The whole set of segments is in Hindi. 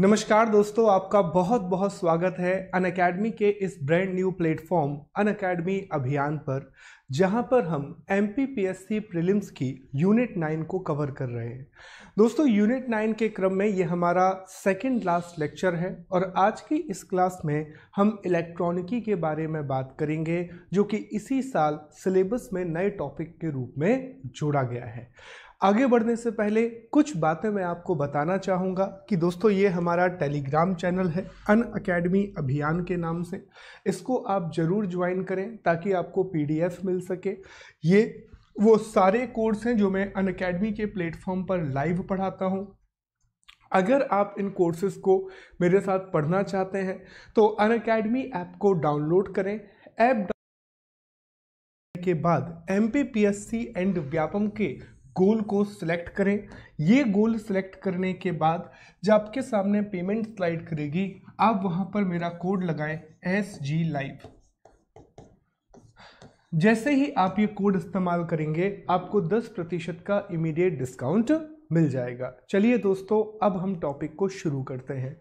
नमस्कार दोस्तों आपका बहुत बहुत स्वागत है अन अकेडमी के इस brand new platform Unacademy अभियान पर जहां पर हम M P P S C prelims की यूनिट नाइन को कवर कर रहे हैं दोस्तों यूनिट नाइन के क्रम में ये हमारा सेकंड लास्ट लेक्चर है और आज की इस क्लास में हम इलेक्ट्रॉनिकी के बारे में बात करेंगे जो कि इसी साल सिलेबस में नए टॉपिक के रूप में जोड़ा गया है आगे बढ़ने से पहले कुछ बातें मैं आपको बताना चाहूँगा कि दोस्तों ये हमारा टेलीग्राम चैनल है अन अकेडमी अभियान के नाम से इसको आप ज़रूर ज्वाइन करें ताकि आपको पी मिल सके ये वो सारे कोर्स हैं जो मैं अन अकेडमी के प्लेटफॉर्म पर लाइव पढ़ाता हूँ अगर आप इन कोर्सेज को मेरे साथ पढ़ना चाहते हैं तो अन अकेडमी ऐप को डाउनलोड करें ऐप के बाद एम पी एंड व्यापम के गोल को सिलेक्ट करें ये गोल सिलेक्ट करने के बाद जब आपके सामने पेमेंट स्लाइड करेगी आप वहां पर मेरा कोड लगाएं एस जी लाइव जैसे ही आप ये कोड इस्तेमाल करेंगे आपको 10 प्रतिशत का इमीडिएट डिस्काउंट मिल जाएगा चलिए दोस्तों अब हम टॉपिक को शुरू करते हैं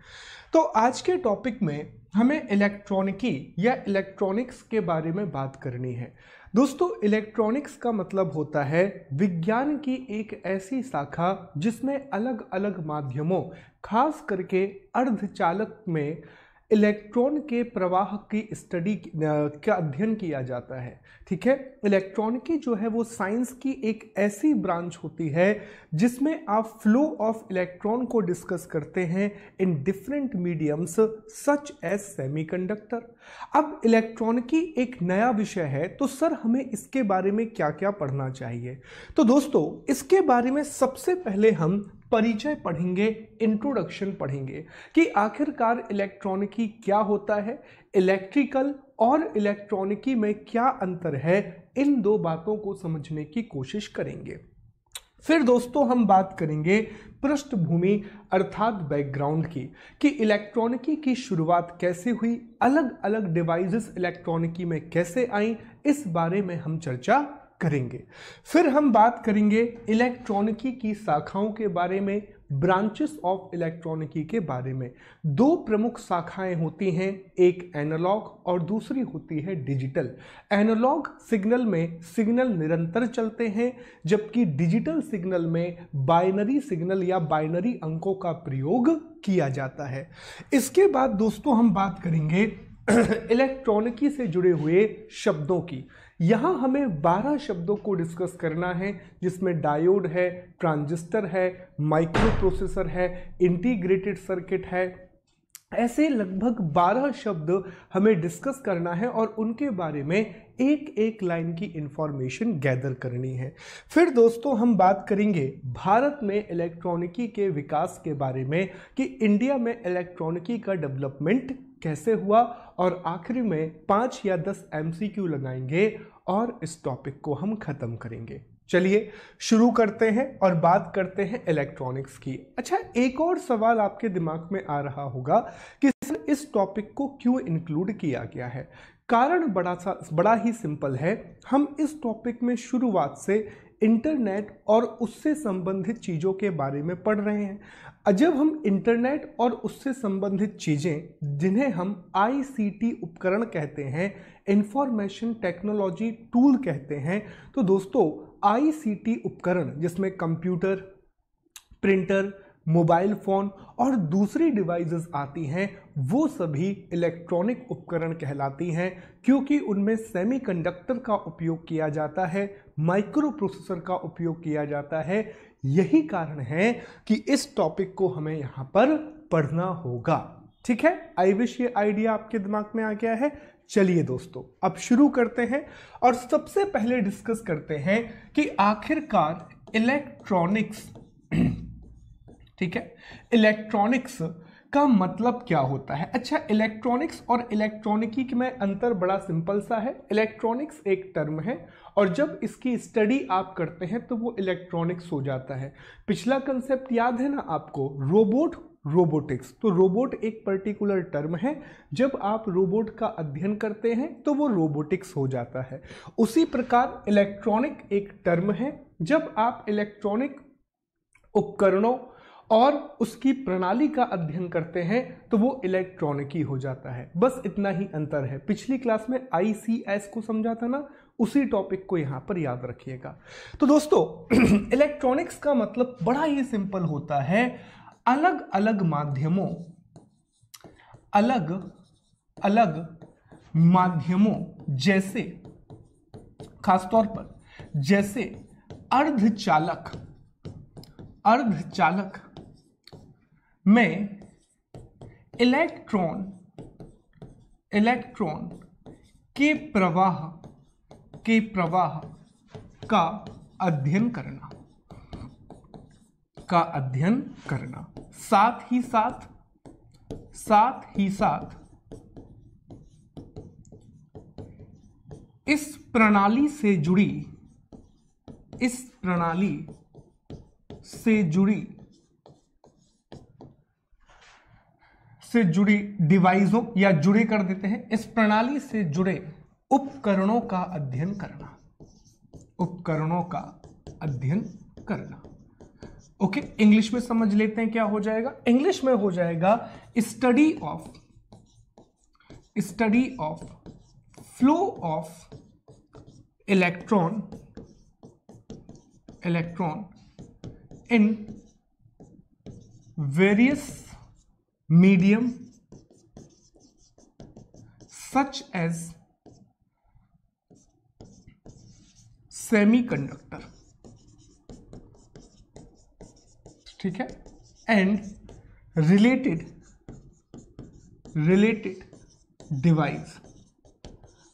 तो आज के टॉपिक में हमें इलेक्ट्रॉनिकी या इलेक्ट्रॉनिक्स के बारे में बात करनी है दोस्तों इलेक्ट्रॉनिक्स का मतलब होता है विज्ञान की एक ऐसी शाखा जिसमें अलग अलग माध्यमों खास करके अर्धचालक में इलेक्ट्रॉन के प्रवाह की स्टडी का अध्ययन किया जाता है ठीक है इलेक्ट्रॉनिकी जो है वो साइंस की एक ऐसी ब्रांच होती है जिसमें आप फ्लो ऑफ इलेक्ट्रॉन को डिस्कस करते हैं in different mediums such as semiconductor अब इलेक्ट्रॉनिकी एक नया विषय है तो सर हमें इसके बारे में क्या क्या पढ़ना चाहिए तो दोस्तों इसके बारे में सबसे पहले हम परिचय पढ़ेंगे इंट्रोडक्शन पढ़ेंगे कि आखिरकार इलेक्ट्रॉनिकी क्या होता है इलेक्ट्रिकल और इलेक्ट्रॉनिकी में क्या अंतर है इन दो बातों को समझने की कोशिश करेंगे फिर दोस्तों हम बात करेंगे पृष्ठभूमि अर्थात बैकग्राउंड की कि इलेक्ट्रॉनिकी की शुरुआत कैसे हुई अलग अलग डिवाइसेस इलेक्ट्रॉनिकी में कैसे आई इस बारे में हम चर्चा करेंगे फिर हम बात करेंगे इलेक्ट्रॉनिकी की शाखाओं के बारे में ब्रांचेस ऑफ इलेक्ट्रॉनिकी के बारे में दो प्रमुख शाखाएं होती हैं एक एनालॉग और दूसरी होती है डिजिटल एनालॉग सिग्नल में सिग्नल निरंतर चलते हैं जबकि डिजिटल सिग्नल में बाइनरी सिग्नल या बाइनरी अंकों का प्रयोग किया जाता है इसके बाद दोस्तों हम बात करेंगे इलेक्ट्रॉनिकी से जुड़े हुए शब्दों की यहाँ हमें 12 शब्दों को डिस्कस करना है जिसमें डायोड है ट्रांजिस्टर है माइक्रो प्रोसेसर है इंटीग्रेटेड सर्किट है ऐसे लगभग 12 शब्द हमें डिस्कस करना है और उनके बारे में एक एक लाइन की इंफॉर्मेशन गैदर करनी है फिर दोस्तों हम बात करेंगे भारत में इलेक्ट्रॉनिकी के विकास के बारे में कि इंडिया में इलेक्ट्रॉनिकी का डेवलपमेंट कैसे हुआ और आखिर में पाँच या दस एम लगाएंगे और इस टॉपिक को हम ख़त्म करेंगे चलिए शुरू करते हैं और बात करते हैं इलेक्ट्रॉनिक्स की अच्छा एक और सवाल आपके दिमाग में आ रहा होगा कि इस टॉपिक को क्यों इंक्लूड किया गया है कारण बड़ा सा बड़ा ही सिंपल है हम इस टॉपिक में शुरुआत से इंटरनेट और उससे संबंधित चीज़ों के बारे में पढ़ रहे हैं जब हम इंटरनेट और उससे संबंधित चीज़ें जिन्हें हम आईसीटी उपकरण कहते हैं इंफॉर्मेशन टेक्नोलॉजी टूल कहते हैं तो दोस्तों आईसीटी उपकरण जिसमें कंप्यूटर प्रिंटर मोबाइल फ़ोन और दूसरी डिवाइसेस आती हैं वो सभी इलेक्ट्रॉनिक उपकरण कहलाती हैं क्योंकि उनमें सेमीकंडक्टर का उपयोग किया जाता है माइक्रो प्रोसेसर का उपयोग किया जाता है यही कारण है कि इस टॉपिक को हमें यहां पर पढ़ना होगा ठीक है आई विश ये आइडिया आपके दिमाग में आ गया है चलिए दोस्तों अब शुरू करते हैं और सबसे पहले डिस्कस करते हैं कि आखिरकार इलेक्ट्रॉनिक्स ठीक है इलेक्ट्रॉनिक्स का मतलब क्या होता है अच्छा इलेक्ट्रॉनिक्स और इलेक्ट्रॉनिकी में अंतर बड़ा सिंपल सा है इलेक्ट्रॉनिक्स एक टर्म है और जब इसकी स्टडी आप करते हैं तो वो इलेक्ट्रॉनिक्स हो जाता है पिछला कंसेप्ट याद है ना आपको रोबोट रोबोटिक्स तो रोबोट एक पर्टिकुलर टर्म है जब आप रोबोट का अध्ययन करते हैं तो वो रोबोटिक्स हो जाता है उसी प्रकार इलेक्ट्रॉनिक एक टर्म है जब आप इलेक्ट्रॉनिक उपकरणों और उसकी प्रणाली का अध्ययन करते हैं तो वो इलेक्ट्रॉनिकी हो जाता है बस इतना ही अंतर है पिछली क्लास में आई को समझा था ना उसी टॉपिक को यहाँ पर याद रखिएगा तो दोस्तों इलेक्ट्रॉनिक्स का मतलब बड़ा ही सिंपल होता है अलग अलग माध्यमों अलग अलग माध्यमों जैसे खासतौर पर जैसे अर्धचालक अर्धचालक में इलेक्ट्रॉन इलेक्ट्रॉन के प्रवाह के प्रवाह का अध्ययन करना का अध्ययन करना साथ ही साथ साथ ही साथ इस प्रणाली से जुड़ी इस प्रणाली से जुड़ी से जुड़ी डिवाइसों या जुड़े कर देते हैं इस प्रणाली से जुड़े उपकरणों का अध्ययन करना उपकरणों का अध्ययन करना ओके okay, इंग्लिश में समझ लेते हैं क्या हो जाएगा इंग्लिश में हो जाएगा study of study of flow of electron electron in various medium such as semiconductor ठीक है and related related device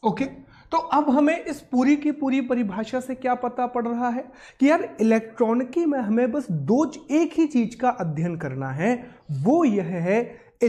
okay तो अब हमें इस पूरी की पूरी परिभाषा से क्या पता पड़ रहा है कि यार इलेक्ट्रॉनिकी में हमें बस दो एक ही चीज का अध्ययन करना है वो यह है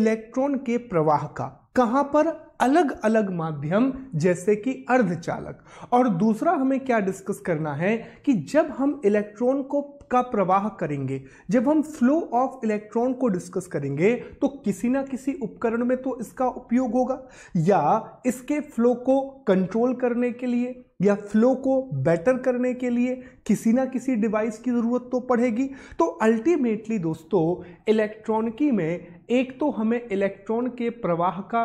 इलेक्ट्रॉन के प्रवाह का कहां पर अलग अलग माध्यम जैसे कि अर्धचालक और दूसरा हमें क्या डिस्कस करना है कि जब हम इलेक्ट्रॉन को का प्रवाह करेंगे जब हम फ्लो ऑफ इलेक्ट्रॉन को डिस्कस करेंगे तो किसी ना किसी उपकरण में तो इसका उपयोग होगा या इसके फ्लो को कंट्रोल करने के लिए या फ्लो को बेटर करने के लिए किसी ना किसी डिवाइस की ज़रूरत तो पड़ेगी तो अल्टीमेटली दोस्तों इलेक्ट्रॉनिकी में एक तो हमें इलेक्ट्रॉन के प्रवाह का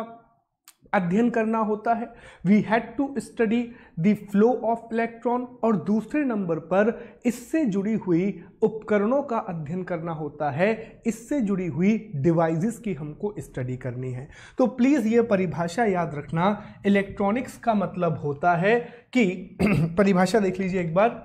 अध्ययन करना होता है we had to study the flow of electron और दूसरे नंबर पर इससे जुड़ी हुई उपकरणों का अध्ययन करना होता है इससे जुड़ी हुई डिवाइसेस की हमको स्टडी करनी है तो प्लीज़ ये परिभाषा याद रखना इलेक्ट्रॉनिक्स का मतलब होता है कि परिभाषा देख लीजिए एक बार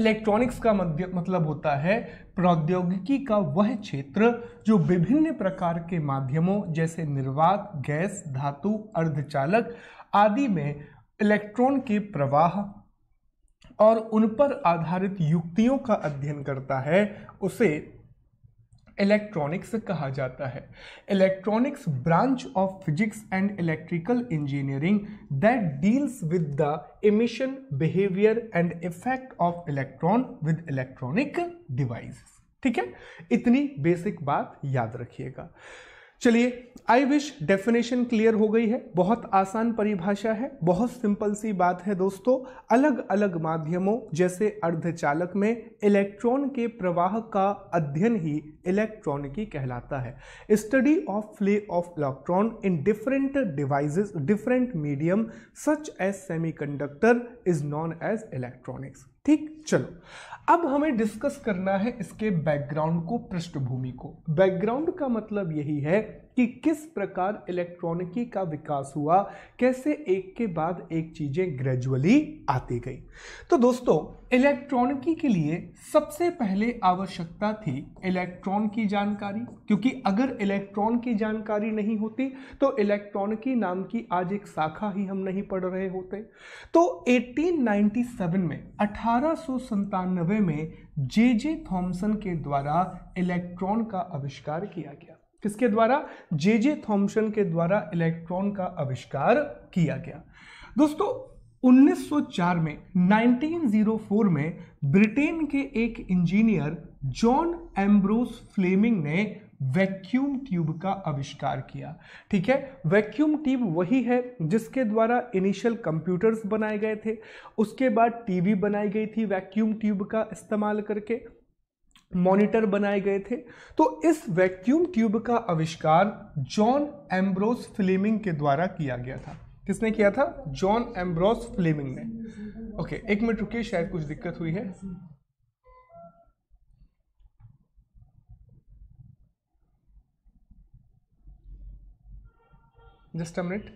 इलेक्ट्रॉनिक्स का मतलब होता है प्रौद्योगिकी का वह क्षेत्र जो विभिन्न प्रकार के माध्यमों जैसे निर्वात गैस धातु अर्धचालक आदि में इलेक्ट्रॉन के प्रवाह और उन पर आधारित युक्तियों का अध्ययन करता है उसे इलेक्ट्रॉनिक्स कहा जाता है electronics branch of physics and electrical engineering that deals with the emission behaviour and effect of electron with electronic device ठीक है इतनी बेसिक बात याद रखिएगा चलिए आई विश डेफिनेशन क्लियर हो गई है बहुत आसान परिभाषा है बहुत सिंपल सी बात है दोस्तों अलग अलग माध्यमों जैसे अर्धचालक में इलेक्ट्रॉन के प्रवाह का अध्ययन ही इलेक्ट्रॉनिकी कहलाता है study of flow of electron in different devices different medium such as semiconductor is known as electronics ठीक चलो अब हमें डिस्कस करना है इसके बैकग्राउंड को पृष्ठभूमि को बैकग्राउंड का मतलब यही है कि किस प्रकार इलेक्ट्रॉनिकी का विकास हुआ कैसे एक के बाद एक चीज़ें ग्रेजुअली आती गई तो दोस्तों इलेक्ट्रॉनिकी के लिए सबसे पहले आवश्यकता थी इलेक्ट्रॉन की जानकारी क्योंकि अगर इलेक्ट्रॉन की जानकारी नहीं होती तो इलेक्ट्रॉनिकी नाम की आज एक शाखा ही हम नहीं पढ़ रहे होते तो 1897 में अठारह में जे जे थॉम्सन के द्वारा इलेक्ट्रॉन का आविष्कार किया गया किसके द्वारा जे जे थॉम्सन के द्वारा इलेक्ट्रॉन का आविष्कार किया गया दोस्तों 1904 में 1904 में ब्रिटेन के एक इंजीनियर जॉन एम्ब्रोस फ्लेमिंग ने वैक्यूम ट्यूब का आविष्कार किया ठीक है वैक्यूम ट्यूब वही है जिसके द्वारा इनिशियल कंप्यूटर्स बनाए गए थे उसके बाद टीवी बनाई गई थी वैक्यूम ट्यूब का इस्तेमाल करके मॉनिटर बनाए गए थे तो इस वैक्यूम ट्यूब का आविष्कार जॉन एम्ब्रोस फ्लेमिंग के द्वारा किया गया था किसने किया था जॉन एम्ब्रोस फ्लेमिंग ने ओके okay, एक मिनट रुकिए शायद कुछ दिक्कत हुई है जस्ट अ मिनट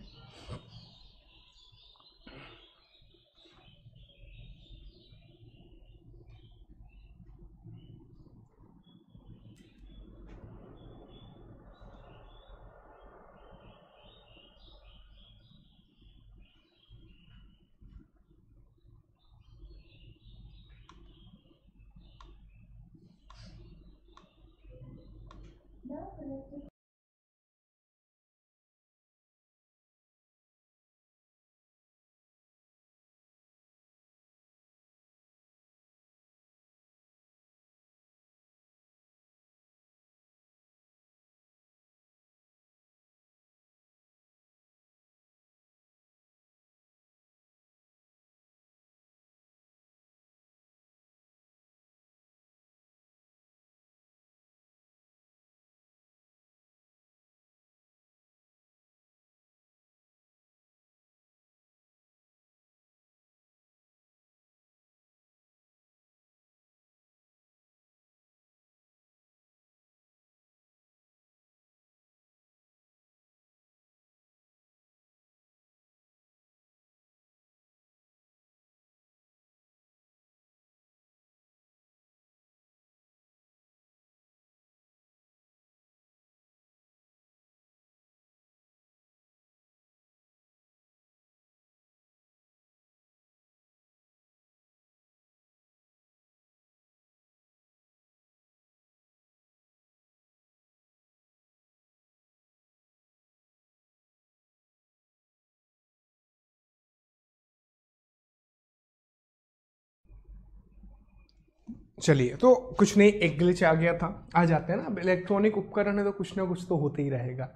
चलिए तो कुछ नहीं एक ग्लिच आ गया था आ जाते हैं ना इलेक्ट्रॉनिक उपकरण है तो कुछ ना कुछ तो होते ही रहेगा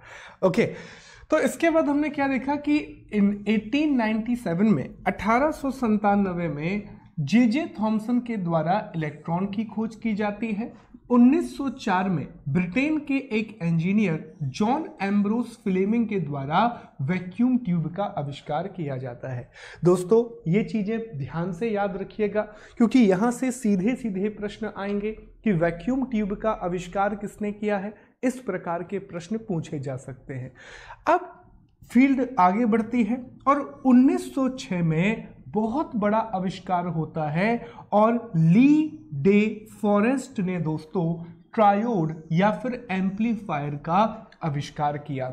ओके तो इसके बाद हमने क्या देखा कि इन 1897 में अठारह में जे जे थॉम्सन के द्वारा इलेक्ट्रॉन की खोज की जाती है 1904 में ब्रिटेन के एक इंजीनियर जॉन एम्ब्रोस फ्लेमिंग के द्वारा वैक्यूम ट्यूब का आविष्कार किया जाता है दोस्तों ये चीज़ें ध्यान से याद रखिएगा क्योंकि यहाँ से सीधे सीधे प्रश्न आएंगे कि वैक्यूम ट्यूब का आविष्कार किसने किया है इस प्रकार के प्रश्न पूछे जा सकते हैं अब फील्ड आगे बढ़ती है और 1906 में बहुत बड़ा आविष्कार होता है और ली डे फॉरेस्ट ने दोस्तों ट्रायोड या फिर एम्पलीफायर का आविष्कार किया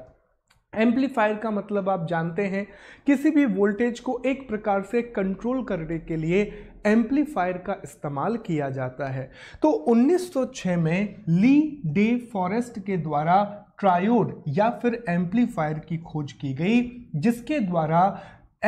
एम्पलीफायर का मतलब आप जानते हैं किसी भी वोल्टेज को एक प्रकार से कंट्रोल करने के लिए एम्पलीफायर का इस्तेमाल किया जाता है तो 1906 में ली डे फॉरेस्ट के द्वारा ट्रायोड या फिर एम्पलीफायर की खोज की गई जिसके द्वारा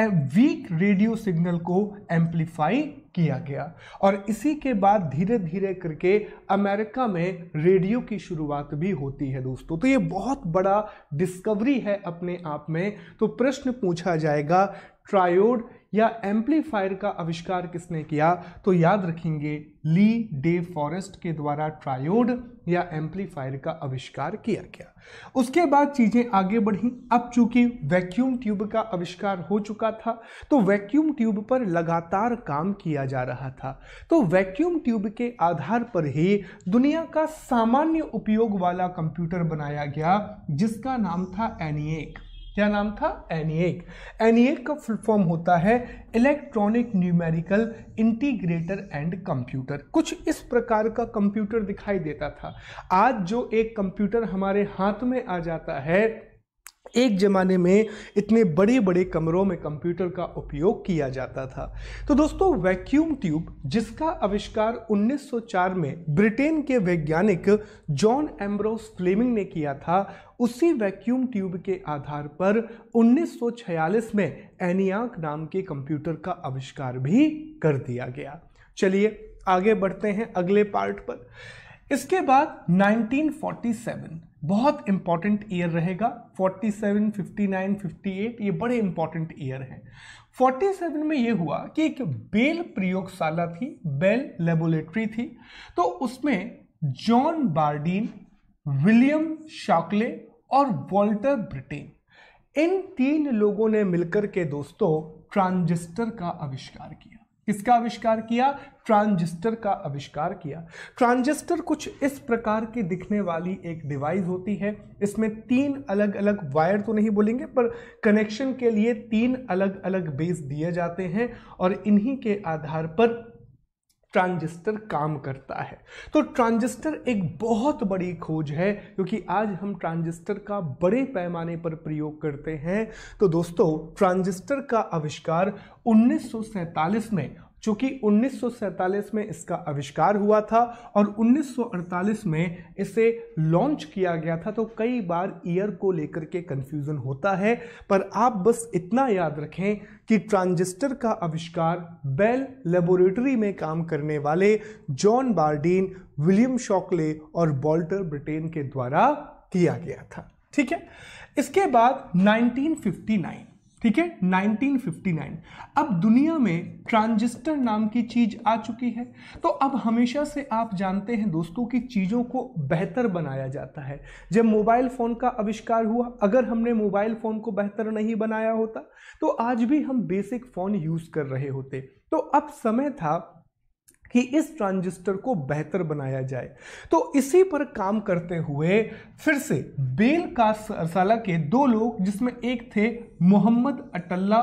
वीक रेडियो सिग्नल को एम्पलीफाई किया गया और इसी के बाद धीरे धीरे करके अमेरिका में रेडियो की शुरुआत भी होती है दोस्तों तो ये बहुत बड़ा डिस्कवरी है अपने आप में तो प्रश्न पूछा जाएगा ट्रायोड या एम्पलीफायर का आविष्कार किसने किया तो याद रखेंगे ली डे फॉरेस्ट के द्वारा ट्रायोड या एम्पलीफायर का आविष्कार किया गया उसके बाद चीजें आगे बढ़ी अब चूंकि वैक्यूम ट्यूब का आविष्कार हो चुका था तो वैक्यूम ट्यूब पर लगातार काम किया जा रहा था तो वैक्यूम ट्यूब के आधार पर ही दुनिया का सामान्य उपयोग वाला कंप्यूटर बनाया गया जिसका नाम था एनिएक क्या नाम था एनएक एनएक का फुल फॉर्म होता है electronic numerical integrator and computer कुछ इस प्रकार का कंप्यूटर दिखाई देता था आज जो एक कंप्यूटर हमारे हाथ में आ जाता है एक ज़माने में इतने बड़े बड़े कमरों में कंप्यूटर का उपयोग किया जाता था तो दोस्तों वैक्यूम ट्यूब जिसका आविष्कार 1904 में ब्रिटेन के वैज्ञानिक जॉन एम्ब्रोस फ्लेमिंग ने किया था उसी वैक्यूम ट्यूब के आधार पर 1946 में एनियाक नाम के कंप्यूटर का आविष्कार भी कर दिया गया चलिए आगे बढ़ते हैं अगले पार्ट पर इसके बाद 1947 बहुत इंपॉर्टेंट ईयर रहेगा 47, 59, 58 ये बड़े इंपॉर्टेंट ईयर हैं 47 में ये हुआ कि एक बेल प्रयोगशाला थी बेल लेबोरेटरी थी तो उसमें जॉन बार्डीन विलियम शाकले और वॉल्टर ब्रिटेन इन तीन लोगों ने मिलकर के दोस्तों ट्रांजिस्टर का आविष्कार किया किसका आविष्कार किया ट्रांजिस्टर का आविष्कार किया ट्रांजिस्टर कुछ इस प्रकार की दिखने वाली एक डिवाइस होती है इसमें तीन अलग अलग वायर तो नहीं बोलेंगे पर कनेक्शन के लिए तीन अलग अलग बेस दिए जाते हैं और इन्हीं के आधार पर ट्रांजिस्टर काम करता है तो ट्रांजिस्टर एक बहुत बड़ी खोज है क्योंकि आज हम ट्रांजिस्टर का बड़े पैमाने पर प्रयोग करते हैं तो दोस्तों ट्रांजिस्टर का आविष्कार 1947 में चूंकि उन्नीस में इसका आविष्कार हुआ था और 1948 में इसे लॉन्च किया गया था तो कई बार ईयर को लेकर के कंफ्यूजन होता है पर आप बस इतना याद रखें कि ट्रांजिस्टर का आविष्कार बेल लेबोरेटरी में काम करने वाले जॉन बार्डीन विलियम शॉकले और बॉल्टर ब्रिटेन के द्वारा किया गया था ठीक है इसके बाद 1959 ठीक है 1959 अब दुनिया में ट्रांजिस्टर नाम की चीज आ चुकी है तो अब हमेशा से आप जानते हैं दोस्तों कि चीज़ों को बेहतर बनाया जाता है जब मोबाइल फ़ोन का आविष्कार हुआ अगर हमने मोबाइल फ़ोन को बेहतर नहीं बनाया होता तो आज भी हम बेसिक फ़ोन यूज़ कर रहे होते तो अब समय था कि इस ट्रांजिस्टर को बेहतर बनाया जाए तो इसी पर काम करते हुए फिर से बेल का साला के दो लोग जिसमें एक थे मोहम्मद अटल्ला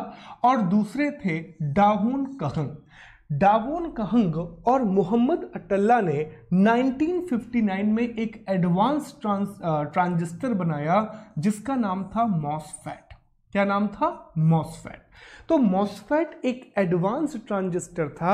और दूसरे थे डाहून कहंग डावोन कहंग और मोहम्मद अटल्ला ने 1959 में एक एडवांस ट्रांस ट्रांजिस्टर बनाया जिसका नाम था मॉसफेट क्या नाम था मॉसफेट तो मॉसफेट एक एडवांस ट्रांजिस्टर था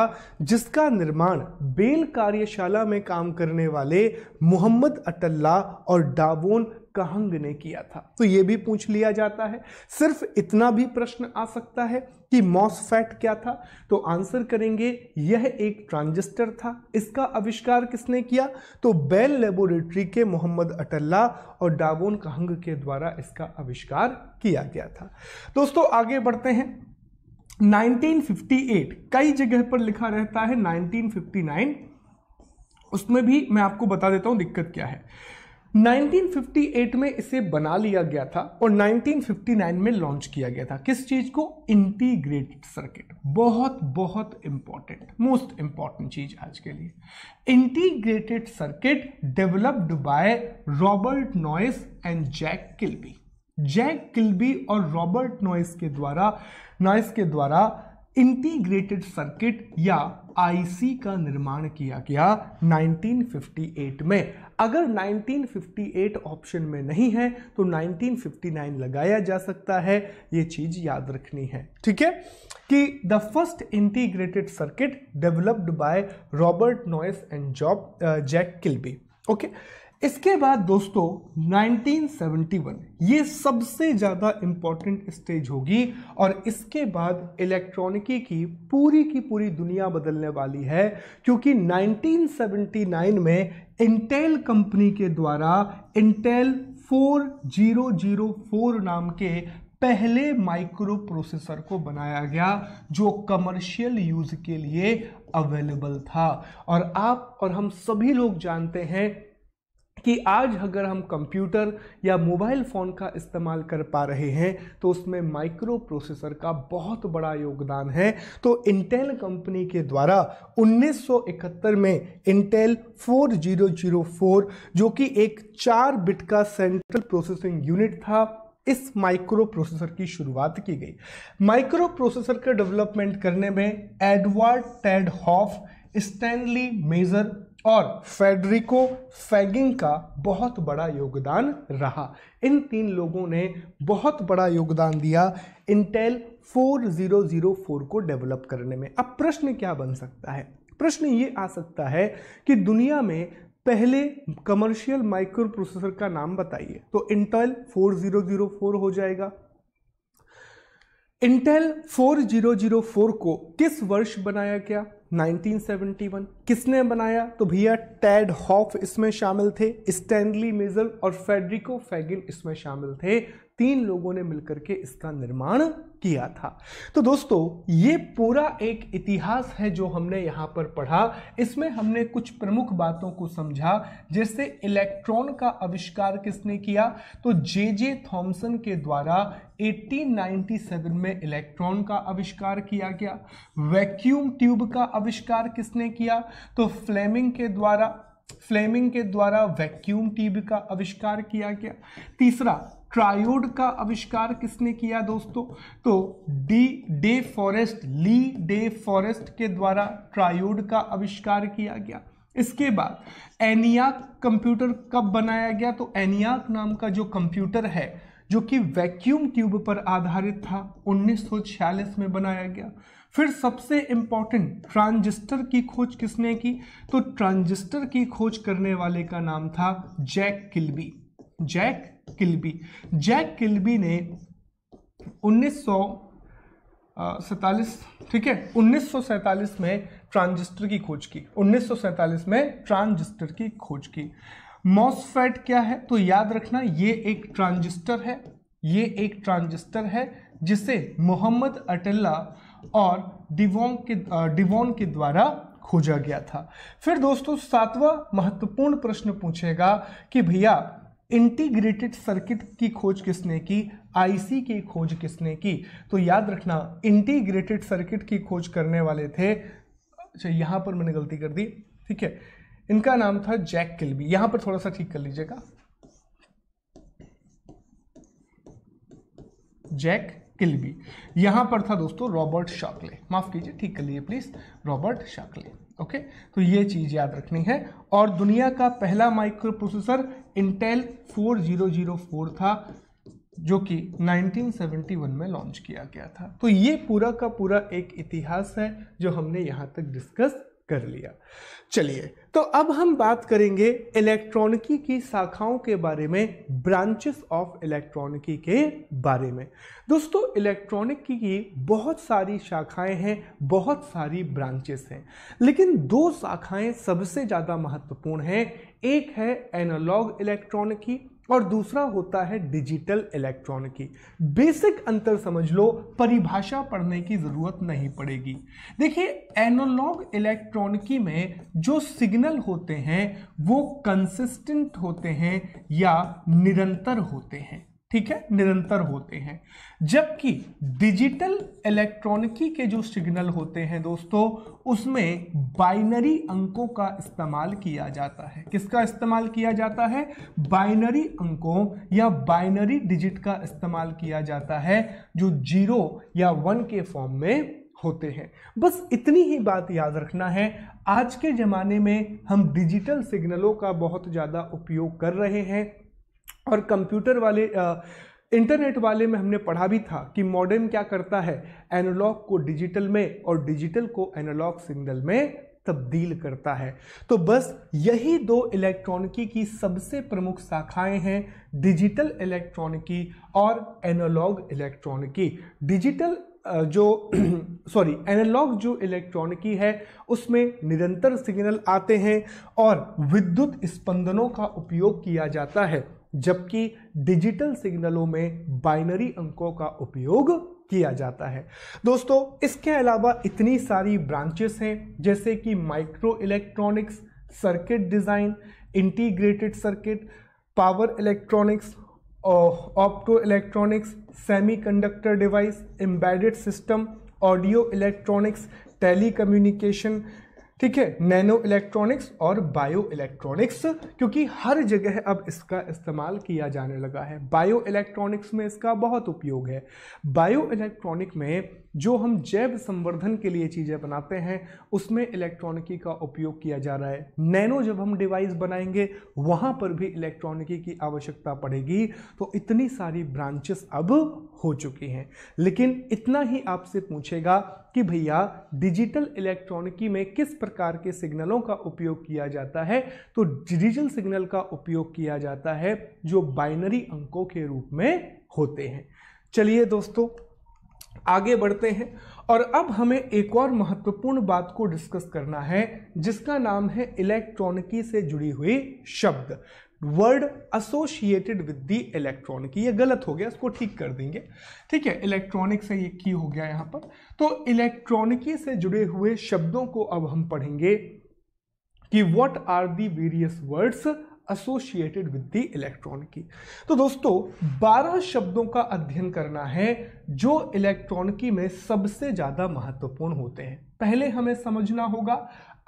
जिसका निर्माण बेल कार्यशाला में काम करने वाले मोहम्मद अटल्ला और डावोन कहंग ने किया था तो यह भी पूछ लिया जाता है सिर्फ इतना भी प्रश्न आ सकता है कि मॉसफेट क्या था तो आंसर करेंगे यह एक ट्रांजिस्टर था इसका आविष्कार किसने किया तो बेल लेबोरेटरी के मोहम्मद अटल्ला और डावोन कहंग के द्वारा इसका आविष्कार किया गया था दोस्तों आगे बढ़ते हैं 1958 कई जगह पर लिखा रहता है 1959 उसमें भी मैं आपको बता देता हूं दिक्कत क्या है 1958 में इसे बना लिया गया था और 1959 में लॉन्च किया गया था किस चीज को इंटीग्रेटेड सर्किट बहुत बहुत इंपॉर्टेंट मोस्ट इंपॉर्टेंट चीज आज के लिए integrated circuit developed by Robert Noyce and Jack Kilby Jack Kilby और रॉबर्ट नॉइस के द्वारा नॉइस के द्वारा इंटीग्रेटेड सर्किट या आईसी का निर्माण किया गया 1958 में अगर 1958 ऑप्शन में नहीं है तो 1959 लगाया जा सकता है ये चीज याद रखनी है ठीक है कि the first integrated circuit developed by Robert Noyce and job Jack Kilby okay इसके बाद दोस्तों 1971 ये सबसे ज़्यादा इम्पॉर्टेंट स्टेज होगी और इसके बाद इलेक्ट्रॉनिकी की पूरी की पूरी दुनिया बदलने वाली है क्योंकि 1979 में इंटेल कंपनी के द्वारा इंटेल 4004 नाम के पहले माइक्रो प्रोसेसर को बनाया गया जो कमर्शियल यूज के लिए अवेलेबल था और आप और हम सभी लोग जानते हैं कि आज अगर हम कंप्यूटर या मोबाइल फ़ोन का इस्तेमाल कर पा रहे हैं तो उसमें माइक्रो प्रोसेसर का बहुत बड़ा योगदान है तो इंटेल कंपनी के द्वारा 1971 में इंटेल 4004 जो कि एक चार बिट का सेंट्रल प्रोसेसिंग यूनिट था इस माइक्रो प्रोसेसर की शुरुआत की गई माइक्रो प्रोसेसर का डेवलपमेंट करने में Edward Ted Hoff Stanley Mazor और फेडरिको फैगिंग का बहुत बड़ा योगदान रहा इन तीन लोगों ने बहुत बड़ा योगदान दिया इंटेल 4004 को डेवलप करने में अब प्रश्न क्या बन सकता है प्रश्न ये आ सकता है कि दुनिया में पहले कमर्शियल माइक्रो प्रोसेसर का नाम बताइए तो इंटेल 4004 हो जाएगा इंटेल 4004 को किस वर्ष बनाया गया 1971 किसने बनाया तो भैया टेड हॉफ इसमें शामिल थे स्टैनली मिजल और फेडरिको फैगिन इसमें शामिल थे तीन लोगों ने मिलकर के इसका निर्माण किया था तो दोस्तों ये पूरा एक इतिहास है जो हमने यहाँ पर पढ़ा इसमें हमने कुछ प्रमुख बातों को समझा जैसे इलेक्ट्रॉन का आविष्कार किसने किया तो जे जे थॉम्सन के द्वारा 1897 में इलेक्ट्रॉन का आविष्कार किया गया वैक्यूम ट्यूब का आविष्कार किसने किया तो फ्लेमिंग के द्वारा फ्लेमिंग के द्वारा वैक्यूम ट्यूब का आविष्कार किया गया तीसरा ट्रायोड का आविष्कार किसने किया दोस्तों तो De De Forest Lee De Forest के द्वारा ट्रायोड का आविष्कार किया गया इसके बाद एनियाक कंप्यूटर कब बनाया गया तो एनियाक नाम का जो कंप्यूटर है जो कि वैक्यूम ट्यूब पर आधारित था उन्नीस में बनाया गया फिर सबसे इम्पॉर्टेंट ट्रांजिस्टर की खोज किसने की तो ट्रांजिस्टर की खोज करने वाले का नाम था Jack Kilby Jack Kilby Jack Kilby ने उन्नीस सैतालीस ठीक है उन्नीस में ट्रांजिस्टर की खोज की उन्नीस में ट्रांजिस्टर की खोज की मॉसफेट क्या है तो याद रखना ये एक ट्रांजिस्टर है ये एक ट्रांजिस्टर है जिसे मोहम्मद अटल्ला और डिवोंग के डिवोन के द्वारा खोजा गया था फिर दोस्तों सातवां महत्वपूर्ण प्रश्न पूछेगा कि भैया इंटीग्रेटेड सर्किट की खोज किसने की आईसी की खोज किसने की तो याद रखना इंटीग्रेटेड सर्किट की खोज करने वाले थे अच्छा यहां पर मैंने गलती कर दी ठीक है इनका नाम था जैक किल्बी यहां पर थोड़ा सा ठीक कर लीजिएगा जैक किल्बी यहां पर था दोस्तों रॉबर्ट शाकले माफ़ कीजिए ठीक कर लीजिए प्लीज़ रॉबर्ट शाकले ओके तो ये चीज़ याद रखनी है और दुनिया का पहला माइक्रो प्रोसेसर इंटेल 4004 था जो कि 1971 में लॉन्च किया गया था तो ये पूरा का पूरा एक इतिहास है जो हमने यहाँ तक डिस्कस कर लिया चलिए तो अब हम बात करेंगे इलेक्ट्रॉनिकी की शाखाओं के बारे में ब्रांचेस ऑफ इलेक्ट्रॉनिकी के बारे में दोस्तों इलेक्ट्रॉनिकी की बहुत सारी शाखाएं हैं बहुत सारी ब्रांचेस हैं लेकिन दो शाखाएं सबसे ज़्यादा महत्वपूर्ण हैं एक है एनालॉग इलेक्ट्रॉनिकी और दूसरा होता है डिजिटल इलेक्ट्रॉनिकी बेसिक अंतर समझ लो परिभाषा पढ़ने की ज़रूरत नहीं पड़ेगी देखिए एनालॉग इलेक्ट्रॉनिकी में जो सिग्नल होते हैं वो कंसिस्टेंट होते हैं या निरंतर होते हैं ठीक है निरंतर होते हैं जबकि डिजिटल इलेक्ट्रॉनिकी के जो सिग्नल होते हैं दोस्तों उसमें बाइनरी अंकों का इस्तेमाल किया जाता है किसका इस्तेमाल किया जाता है बाइनरी अंकों या बाइनरी डिजिट का इस्तेमाल किया जाता है जो जीरो या वन के फॉर्म में होते हैं बस इतनी ही बात याद रखना है आज के ज़माने में हम डिजिटल सिग्नलों का बहुत ज़्यादा उपयोग कर रहे हैं और कंप्यूटर वाले आ, इंटरनेट वाले में हमने पढ़ा भी था कि मॉडेम क्या करता है एनालॉग को डिजिटल में और डिजिटल को एनालॉग सिग्नल में तब्दील करता है तो बस यही दो इलेक्ट्रॉनिकी की सबसे प्रमुख शाखाएं हैं डिजिटल इलेक्ट्रॉनिकी और एनालॉग इलेक्ट्रॉनिकी डिजिटल जो सॉरी एनालॉग जो इलेक्ट्रॉनिकी है उसमें निरंतर सिग्नल आते हैं और विद्युत स्पंदनों का उपयोग किया जाता है जबकि डिजिटल सिग्नलों में बाइनरी अंकों का उपयोग किया जाता है दोस्तों इसके अलावा इतनी सारी ब्रांचेस हैं जैसे कि microelectronics circuit design integrated circuit power electronics optoelectronics semiconductor device embedded system audio electronics communication ठीक है नैनो इलेक्ट्रॉनिक्स और बायो इलेक्ट्रॉनिक्स क्योंकि हर जगह अब इसका इस्तेमाल किया जाने लगा है बायो इलेक्ट्रॉनिक्स में इसका बहुत उपयोग है बायो इलेक्ट्रॉनिक में जो हम जैव संवर्धन के लिए चीज़ें बनाते हैं उसमें इलेक्ट्रॉनिकी का उपयोग किया जा रहा है नैनो जब हम डिवाइस बनाएंगे वहाँ पर भी इलेक्ट्रॉनिकी की आवश्यकता पड़ेगी तो इतनी सारी ब्रांचेस अब हो चुकी हैं लेकिन इतना ही आपसे पूछेगा कि भैया डिजिटल इलेक्ट्रॉनिकी में किस प्रकार के सिग्नलों का उपयोग किया जाता है तो डिजिटल सिग्नल का उपयोग किया जाता है जो बाइनरी अंकों के रूप में होते हैं चलिए दोस्तों आगे बढ़ते हैं और अब हमें एक और महत्वपूर्ण बात को डिस्कस करना है जिसका नाम है इलेक्ट्रॉनिकी से जुड़ी हुई शब्द word associated with the electronic ये गलत हो गया इसको ठीक कर देंगे ठीक है इलेक्ट्रॉनिक से ये की हो गया यहां पर तो इलेक्ट्रॉनिकी से जुड़े हुए शब्दों को अब हम पढ़ेंगे कि what are the various words associated with the इलेक्ट्रॉनिकी तो दोस्तों बारह शब्दों का अध्ययन करना है जो इलेक्ट्रॉनिकी में सबसे ज़्यादा महत्वपूर्ण होते हैं पहले हमें समझना होगा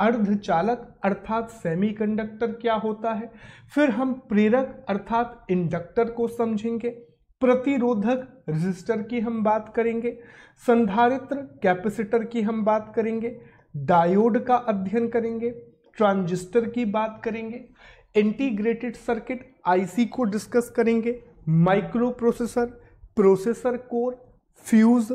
अर्धचालक अर्थात सेमीकंडक्टर क्या होता है फिर हम प्रेरक अर्थात इंडक्टर को समझेंगे प्रतिरोधक रजिस्टर की हम बात करेंगे संधारित्र कैपेसिटर की हम बात करेंगे डायोड का अध्ययन करेंगे ट्रांजिस्टर की बात करेंगे इंटीग्रेटेड सर्किट आईसी को डिस्कस करेंगे microprocessor processor core fuse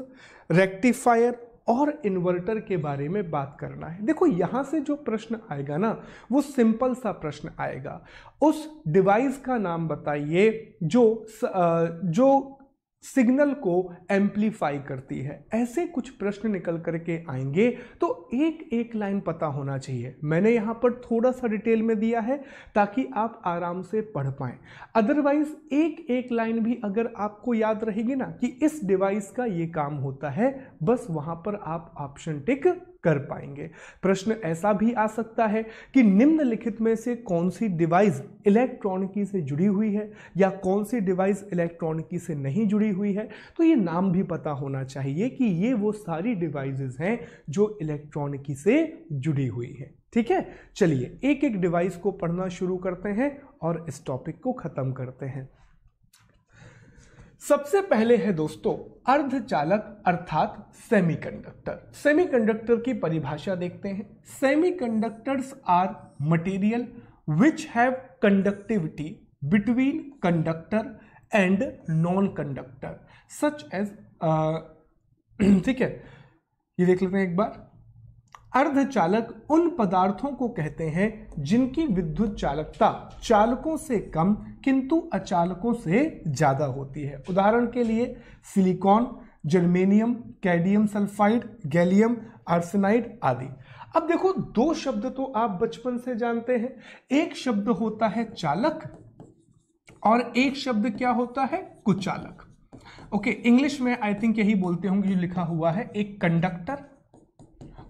rectifier और इन्वर्टर के बारे में बात करना है देखो यहाँ से जो प्रश्न आएगा ना वो सिंपल सा प्रश्न आएगा उस डिवाइस का नाम बताइए जो जो सिग्नल को एम्पलीफाई करती है ऐसे कुछ प्रश्न निकल करके आएंगे तो एक एक लाइन पता होना चाहिए मैंने यहाँ पर थोड़ा सा डिटेल में दिया है ताकि आप आराम से पढ़ पाए अदरवाइज एक एक लाइन भी अगर आपको याद रहेगी ना कि इस डिवाइस का ये काम होता है बस वहाँ पर आप ऑप्शन टिक कर पाएंगे प्रश्न ऐसा भी आ सकता है कि निम्नलिखित में से कौन सी डिवाइस इलेक्ट्रॉनिकी से जुड़ी हुई है या कौन सी डिवाइस इलेक्ट्रॉनिकी से नहीं जुड़ी हुई है तो ये नाम भी पता होना चाहिए कि ये वो सारी डिवाइसेस हैं जो इलेक्ट्रॉनिकी से जुड़ी हुई है ठीक है चलिए एक एक डिवाइस को पढ़ना शुरू करते हैं और इस टॉपिक को ख़त्म करते हैं सबसे पहले है दोस्तों अर्धचालक अर्थात सेमीकंडक्टर सेमीकंडक्टर की परिभाषा देखते हैं semiconductors are material which have conductivity between conductor and non conductor such as ठीक है ये देख लेते हैं एक बार अर्धचालक उन पदार्थों को कहते हैं जिनकी विद्युत चालकता चालकों से कम किंतु अचालकों से ज़्यादा होती है उदाहरण के लिए silicon germanium cadmium sulphide gallium arsenide आदि अब देखो दो शब्द तो आप बचपन से जानते हैं एक शब्द होता है चालक और एक शब्द क्या होता है कुचालक ओके इंग्लिश में आई थिंक यही बोलते होंगे जो लिखा हुआ है एक कंडक्टर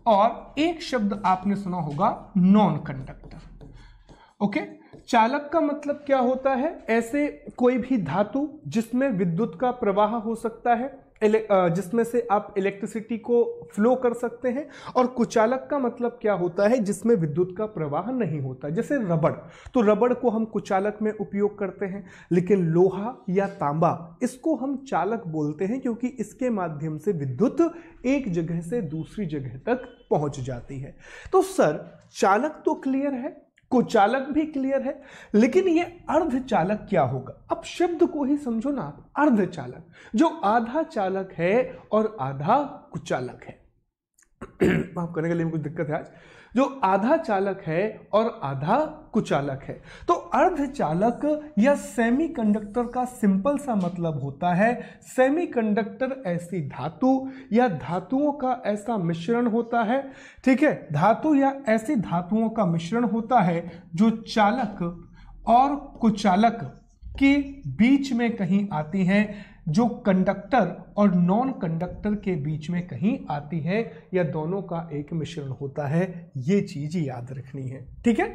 और एक शब्द आपने सुना होगा नॉन कंडक्टर ओके चालक का मतलब क्या होता है ऐसे कोई भी धातु जिसमें विद्युत का प्रवाह हो सकता है जिसमें से आप इलेक्ट्रिसिटी को फ्लो कर सकते हैं और कुचालक का मतलब क्या होता है जिसमें विद्युत का प्रवाह नहीं होता जैसे रबड़ तो रबड़ को हम कुचालक में उपयोग करते हैं लेकिन लोहा या तांबा इसको हम चालक बोलते हैं क्योंकि इसके माध्यम से विद्युत एक जगह से दूसरी जगह तक पहुंच जाती है तो सर चालक तो क्लियर है कुचालक भी क्लियर है लेकिन ये अर्धचालक क्या होगा अब शब्द को ही समझो ना आप अर्ध चालक जो आधा चालक है और आधा कुचालक है माफ करने के लिए कुछ दिक्कत है आज जो आधा चालक है और आधा कुचालक है तो अर्धचालक या सेमीकंडक्टर का सिंपल सा मतलब होता है सेमीकंडक्टर ऐसी धातु या धातुओं का ऐसा मिश्रण होता है ठीक है धातु या ऐसी धातुओं का मिश्रण होता है जो चालक और कुचालक के बीच में कहीं आती हैं जो कंडक्टर और नॉन कंडक्टर के बीच में कहीं आती है या दोनों का एक मिश्रण होता है ये चीज याद रखनी है ठीक है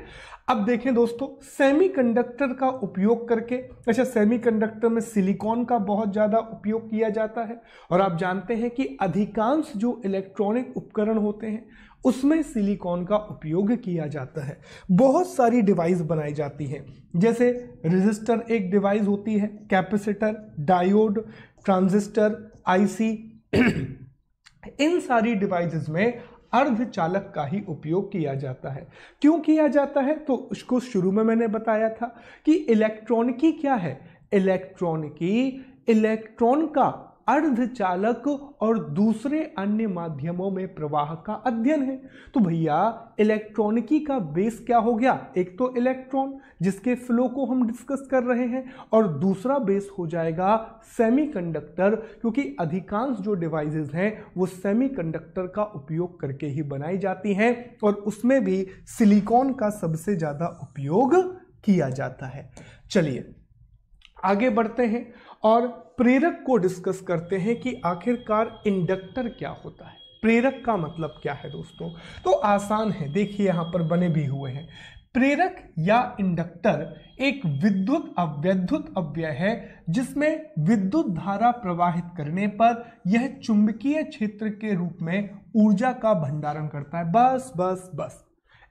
अब देखें दोस्तों सेमीकंडक्टर का उपयोग करके अच्छा सेमीकंडक्टर में सिलिकॉन का बहुत ज़्यादा उपयोग किया जाता है और आप जानते हैं कि अधिकांश जो इलेक्ट्रॉनिक उपकरण होते हैं उसमें सिलिकॉन का उपयोग किया जाता है बहुत सारी डिवाइस बनाई जाती हैं जैसे रजिस्टर एक डिवाइस होती है कैपेसिटर डायोड ट्रांजिस्टर आईसी इन सारी डिवाइसेस में अर्धचालक का ही उपयोग किया जाता है क्यों किया जाता है तो उसको शुरू में मैंने बताया था कि इलेक्ट्रॉनिकी क्या है इलेक्ट्रॉनिकी इलेक्ट्रॉन का अर्धचालक और दूसरे अन्य माध्यमों में प्रवाह का अध्ययन है तो भैया इलेक्ट्रॉनिकी का बेस क्या हो गया एक तो इलेक्ट्रॉन जिसके फ्लो को हम डिस्कस कर रहे हैं और दूसरा बेस हो जाएगा सेमीकंडक्टर क्योंकि अधिकांश जो डिवाइसेस हैं वो सेमीकंडक्टर का उपयोग करके ही बनाई जाती हैं और उसमें भी सिलिकॉन का सबसे ज़्यादा उपयोग किया जाता है चलिए आगे बढ़ते हैं और प्रेरक को डिस्कस करते हैं कि आखिरकार इंडक्टर क्या होता है प्रेरक का मतलब क्या है दोस्तों तो आसान है देखिए यहाँ पर बने भी हुए हैं प्रेरक या इंडक्टर एक विद्युत अव्यद्युत अव्यय है जिसमें विद्युत धारा प्रवाहित करने पर यह चुंबकीय क्षेत्र के रूप में ऊर्जा का भंडारण करता है बस बस बस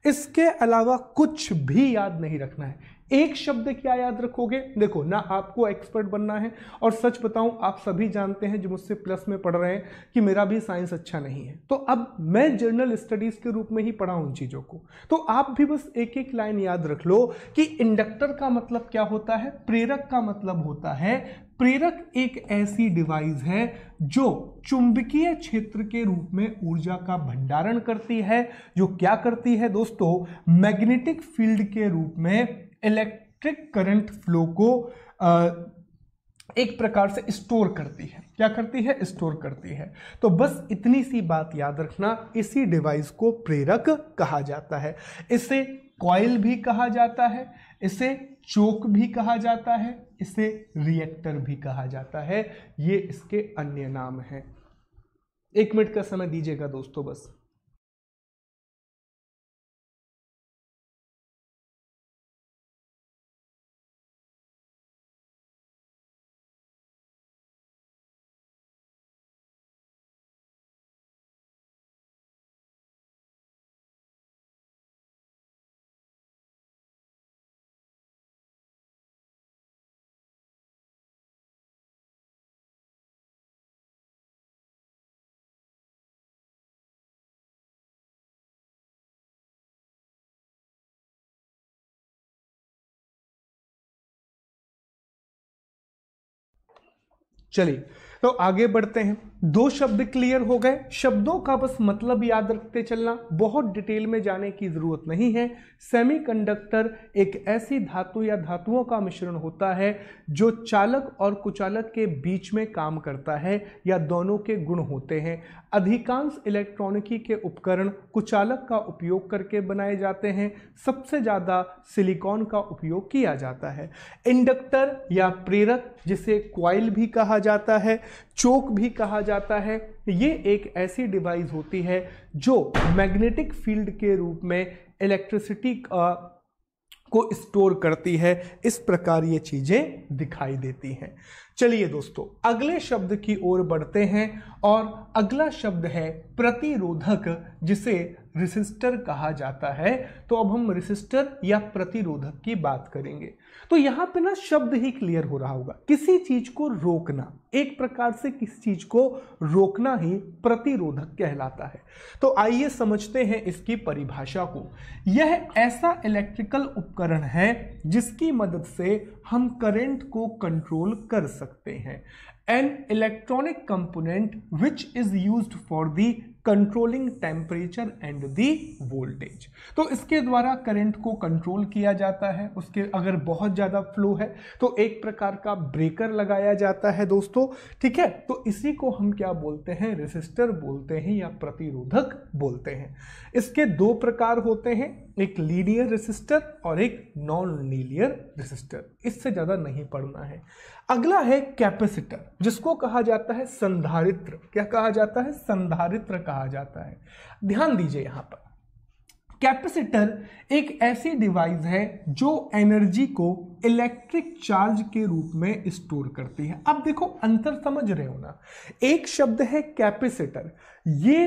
इसके अलावा कुछ भी याद नहीं रखना है एक शब्द क्या याद रखोगे देखो ना आपको एक्सपर्ट बनना है और सच बताऊं आप सभी जानते हैं जो मुझसे प्लस में पढ़ रहे हैं कि मेरा भी साइंस अच्छा नहीं है तो अब मैं जर्नल स्टडीज के रूप में ही पढ़ा उन चीज़ों को तो आप भी बस एक एक लाइन याद रख लो कि इंडक्टर का मतलब क्या होता है प्रेरक का मतलब होता है प्रेरक एक ऐसी डिवाइस है जो चुंबकीय क्षेत्र के रूप में ऊर्जा का भंडारण करती है जो क्या करती है दोस्तों मैग्नेटिक फील्ड के रूप में इलेक्ट्रिक करंट फ्लो को एक प्रकार से स्टोर करती है क्या करती है स्टोर करती है तो बस इतनी सी बात याद रखना इसी डिवाइस को प्रेरक कहा जाता है इसे कॉयल भी कहा जाता है इसे चोक भी कहा जाता है इसे रिएक्टर भी कहा जाता है ये इसके अन्य नाम हैं एक मिनट का समय दीजिएगा दोस्तों बस चलिए तो आगे बढ़ते हैं दो शब्द क्लियर हो गए शब्दों का बस मतलब याद रखते चलना बहुत डिटेल में जाने की ज़रूरत नहीं है सेमीकंडक्टर एक ऐसी धातु या धातुओं का मिश्रण होता है जो चालक और कुचालक के बीच में काम करता है या दोनों के गुण होते हैं अधिकांश इलेक्ट्रॉनिकी के उपकरण कुचालक का उपयोग करके बनाए जाते हैं सबसे ज़्यादा सिलिकॉन का उपयोग किया जाता है इंडक्टर या प्रेरक जिसे क्वाइल भी कहा जाता है चोक भी कहा जाता है ये एक ऐसी डिवाइस होती है जो मैग्नेटिक फील्ड के रूप में इलेक्ट्रिसिटी का को स्टोर करती है इस प्रकार ये चीज़ें दिखाई देती हैं चलिए दोस्तों अगले शब्द की ओर बढ़ते हैं और अगला शब्द है प्रतिरोधक जिसे रेसिस्टर कहा जाता है तो अब हम रेसिस्टर या प्रतिरोधक की बात करेंगे तो यहाँ पे ना शब्द ही क्लियर हो रहा होगा किसी चीज को रोकना एक प्रकार से किसी चीज को रोकना ही प्रतिरोधक कहलाता है तो आइए समझते हैं इसकी परिभाषा को यह ऐसा इलेक्ट्रिकल उपकरण है जिसकी मदद से हम करंट को कंट्रोल कर सकते हैं an electronic component which is use for the controlling temperature and the voltage तो इसके द्वारा करंट को कंट्रोल किया जाता है उसके अगर बहुत ज़्यादा फ्लो है तो एक प्रकार का ब्रेकर लगाया जाता है दोस्तों ठीक है तो इसी को हम क्या बोलते हैं रेसिस्टर बोलते हैं या प्रतिरोधक बोलते हैं इसके दो प्रकार होते हैं एक लीनियर रेसिस्टर और एक नॉन लीनियर रेसिस्टर इससे ज़्यादा नहीं पढ़ना है अगला है कैपेसिटर जिसको कहा जाता है संधारित्र क्या कहा जाता है संधारित्र का कहा जाता है ध्यान दीजिए यहाँ पर कैपेसिटर एक ऐसी डिवाइस है जो एनर्जी को इलेक्ट्रिक चार्ज के रूप में स्टोर करती है अब देखो अंतर समझ रहे हो ना एक शब्द है कैपेसिटर ये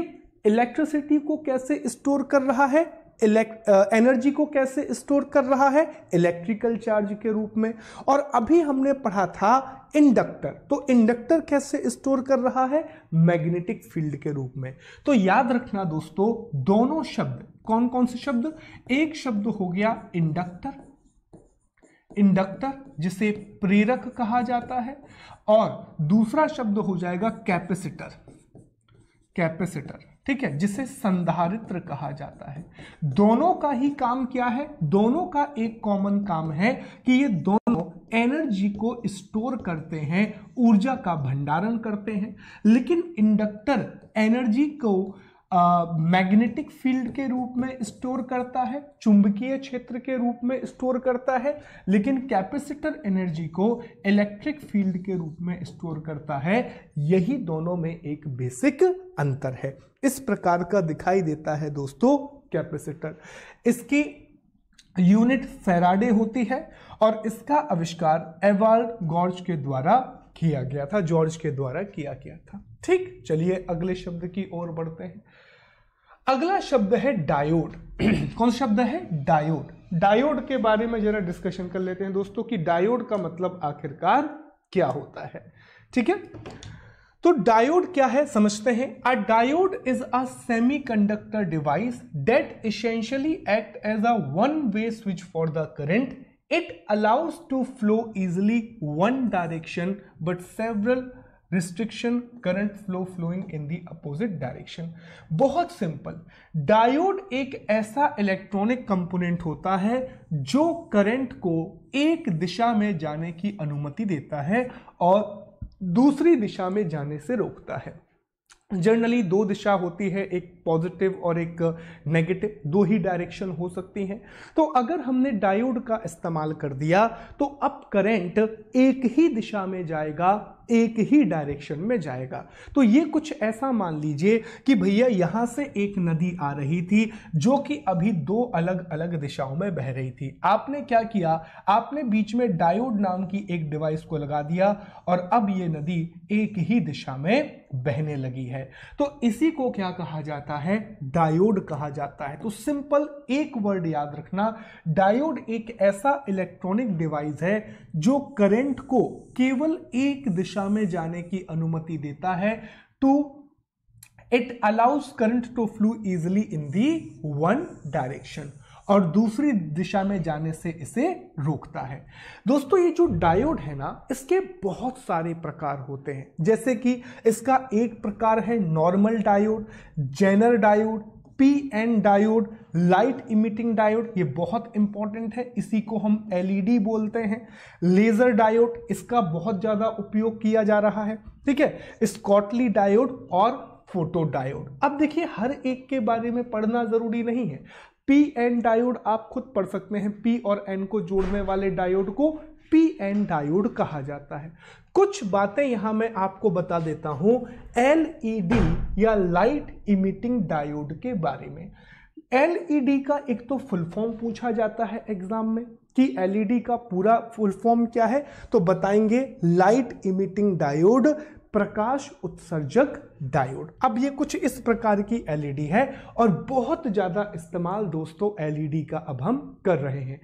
इलेक्ट्रिसिटी को कैसे स्टोर कर रहा है इलेक्ट एनर्जी uh, को कैसे स्टोर कर रहा है इलेक्ट्रिकल चार्ज के रूप में और अभी हमने पढ़ा था इंडक्टर तो इंडक्टर कैसे स्टोर कर रहा है मैग्नेटिक फील्ड के रूप में तो याद रखना दोस्तों दोनों शब्द कौन कौन से शब्द एक शब्द हो गया इंडक्टर इंडक्टर जिसे प्रेरक कहा जाता है और दूसरा शब्द हो जाएगा कैपेसिटर कैपेसिटर ठीक है जिसे संधारित्र कहा जाता है दोनों का ही काम क्या है दोनों का एक कॉमन काम है कि ये दोनों एनर्जी को स्टोर करते हैं ऊर्जा का भंडारण करते हैं लेकिन इंडक्टर एनर्जी को मैग्नेटिक फील्ड के रूप में स्टोर करता है चुंबकीय क्षेत्र के रूप में स्टोर करता है लेकिन कैपेसिटर एनर्जी को इलेक्ट्रिक फील्ड के रूप में स्टोर करता है यही दोनों में एक बेसिक अंतर है इस प्रकार का दिखाई देता है दोस्तों कैपेसिटर इसकी यूनिट फेराडे होती है और इसका आविष्कार एवाल्ड गॉर्ज के द्वारा किया गया था जॉर्ज के द्वारा किया गया था ठीक चलिए अगले शब्द की ओर बढ़ते हैं अगला शब्द है डायोड कौन सा शब्द है डायोड डायोड के बारे में जरा डिस्कशन कर लेते हैं दोस्तों कि डायोड का मतलब आखिरकार क्या होता है ठीक है तो डायोड क्या है समझते हैं a diode is a semiconductor device that essentially act as a one way switch for the current it allows to flow easily one direction but several restriction current flow flowing in the opposite direction बहुत सिंपल डायोड एक ऐसा इलेक्ट्रॉनिक कंपोनेंट होता है जो करंट को एक दिशा में जाने की अनुमति देता है और दूसरी दिशा में जाने से रोकता है जनरली दो दिशा होती है एक पॉजिटिव और एक नेगेटिव दो ही डायरेक्शन हो सकती हैं तो अगर हमने डायोड का इस्तेमाल कर दिया तो अब करंट एक ही दिशा में जाएगा एक ही डायरेक्शन में जाएगा तो ये कुछ ऐसा मान लीजिए कि भैया यहाँ से एक नदी आ रही थी जो कि अभी दो अलग अलग दिशाओं में बह रही थी आपने क्या किया आपने बीच में डायोड नाम की एक डिवाइस को लगा दिया और अब ये नदी एक ही दिशा में बहने लगी है तो इसी को क्या कहा जाता है डायोड कहा जाता है तो सिंपल एक वर्ड याद रखना डायोड एक ऐसा इलेक्ट्रॉनिक डिवाइस है जो करंट को केवल एक दिशा में जाने की अनुमति देता है to it allows current to flow easily in the one direction और दूसरी दिशा में जाने से इसे रोकता है दोस्तों ये जो डायोड है ना इसके बहुत सारे प्रकार होते हैं जैसे कि इसका एक प्रकार है normal diode zener diode P N diode light emitting diode ये बहुत इंपॉर्टेंट है इसी को हम एलईडी बोलते हैं लेजर डायोड इसका बहुत ज़्यादा उपयोग किया जा रहा है ठीक है स्कॉटली डायोड और फोटो डायोड अब देखिए हर एक के बारे में पढ़ना ज़रूरी नहीं है पी एन डायोड आप खुद पढ़ सकते हैं पी और एन को जोड़ने वाले डायोड को पी एन डायोड कहा जाता है कुछ बातें यहां मैं आपको बता देता हूं एलईडी या लाइट इमिटिंग डायोड के बारे में एलईडी e का एक तो फुल फॉर्म पूछा जाता है एग्जाम में कि एलईडी e का पूरा फुल फॉर्म क्या है तो बताएंगे लाइट इमिटिंग डायोड प्रकाश उत्सर्जक डायोड अब ये कुछ इस प्रकार की एलईडी e है और बहुत ज़्यादा इस्तेमाल दोस्तों एलईडी का अब हम कर रहे हैं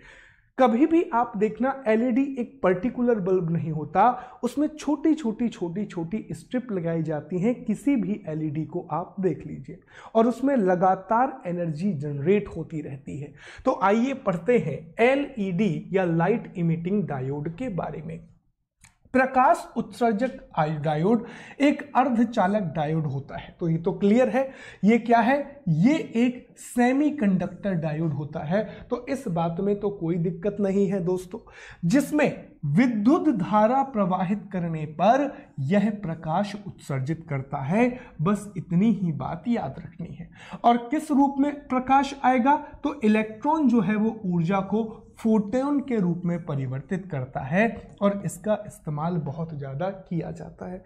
कभी भी आप देखना एलईडी e एक पर्टिकुलर बल्ब नहीं होता उसमें छोटी छोटी छोटी छोटी स्ट्रिप लगाई जाती हैं किसी भी एलईडी e को आप देख लीजिए और उसमें लगातार एनर्जी जनरेट होती रहती है तो आइए पढ़ते हैं एलईडी e या लाइट इमिटिंग डायोड के बारे में प्रकाश उत्सर्जक डायोड एक अर्धचालक डायोड होता है तो ये तो क्लियर है ये क्या है ये एक सेमीकंडक्टर डायोड होता है तो इस बात में तो कोई दिक्कत नहीं है दोस्तों जिसमें विद्युत धारा प्रवाहित करने पर यह प्रकाश उत्सर्जित करता है बस इतनी ही बात याद रखनी है और किस रूप में प्रकाश आएगा तो इलेक्ट्रॉन जो है वो ऊर्जा को फोटोन के रूप में परिवर्तित करता है और इसका इस्तेमाल बहुत ज़्यादा किया जाता है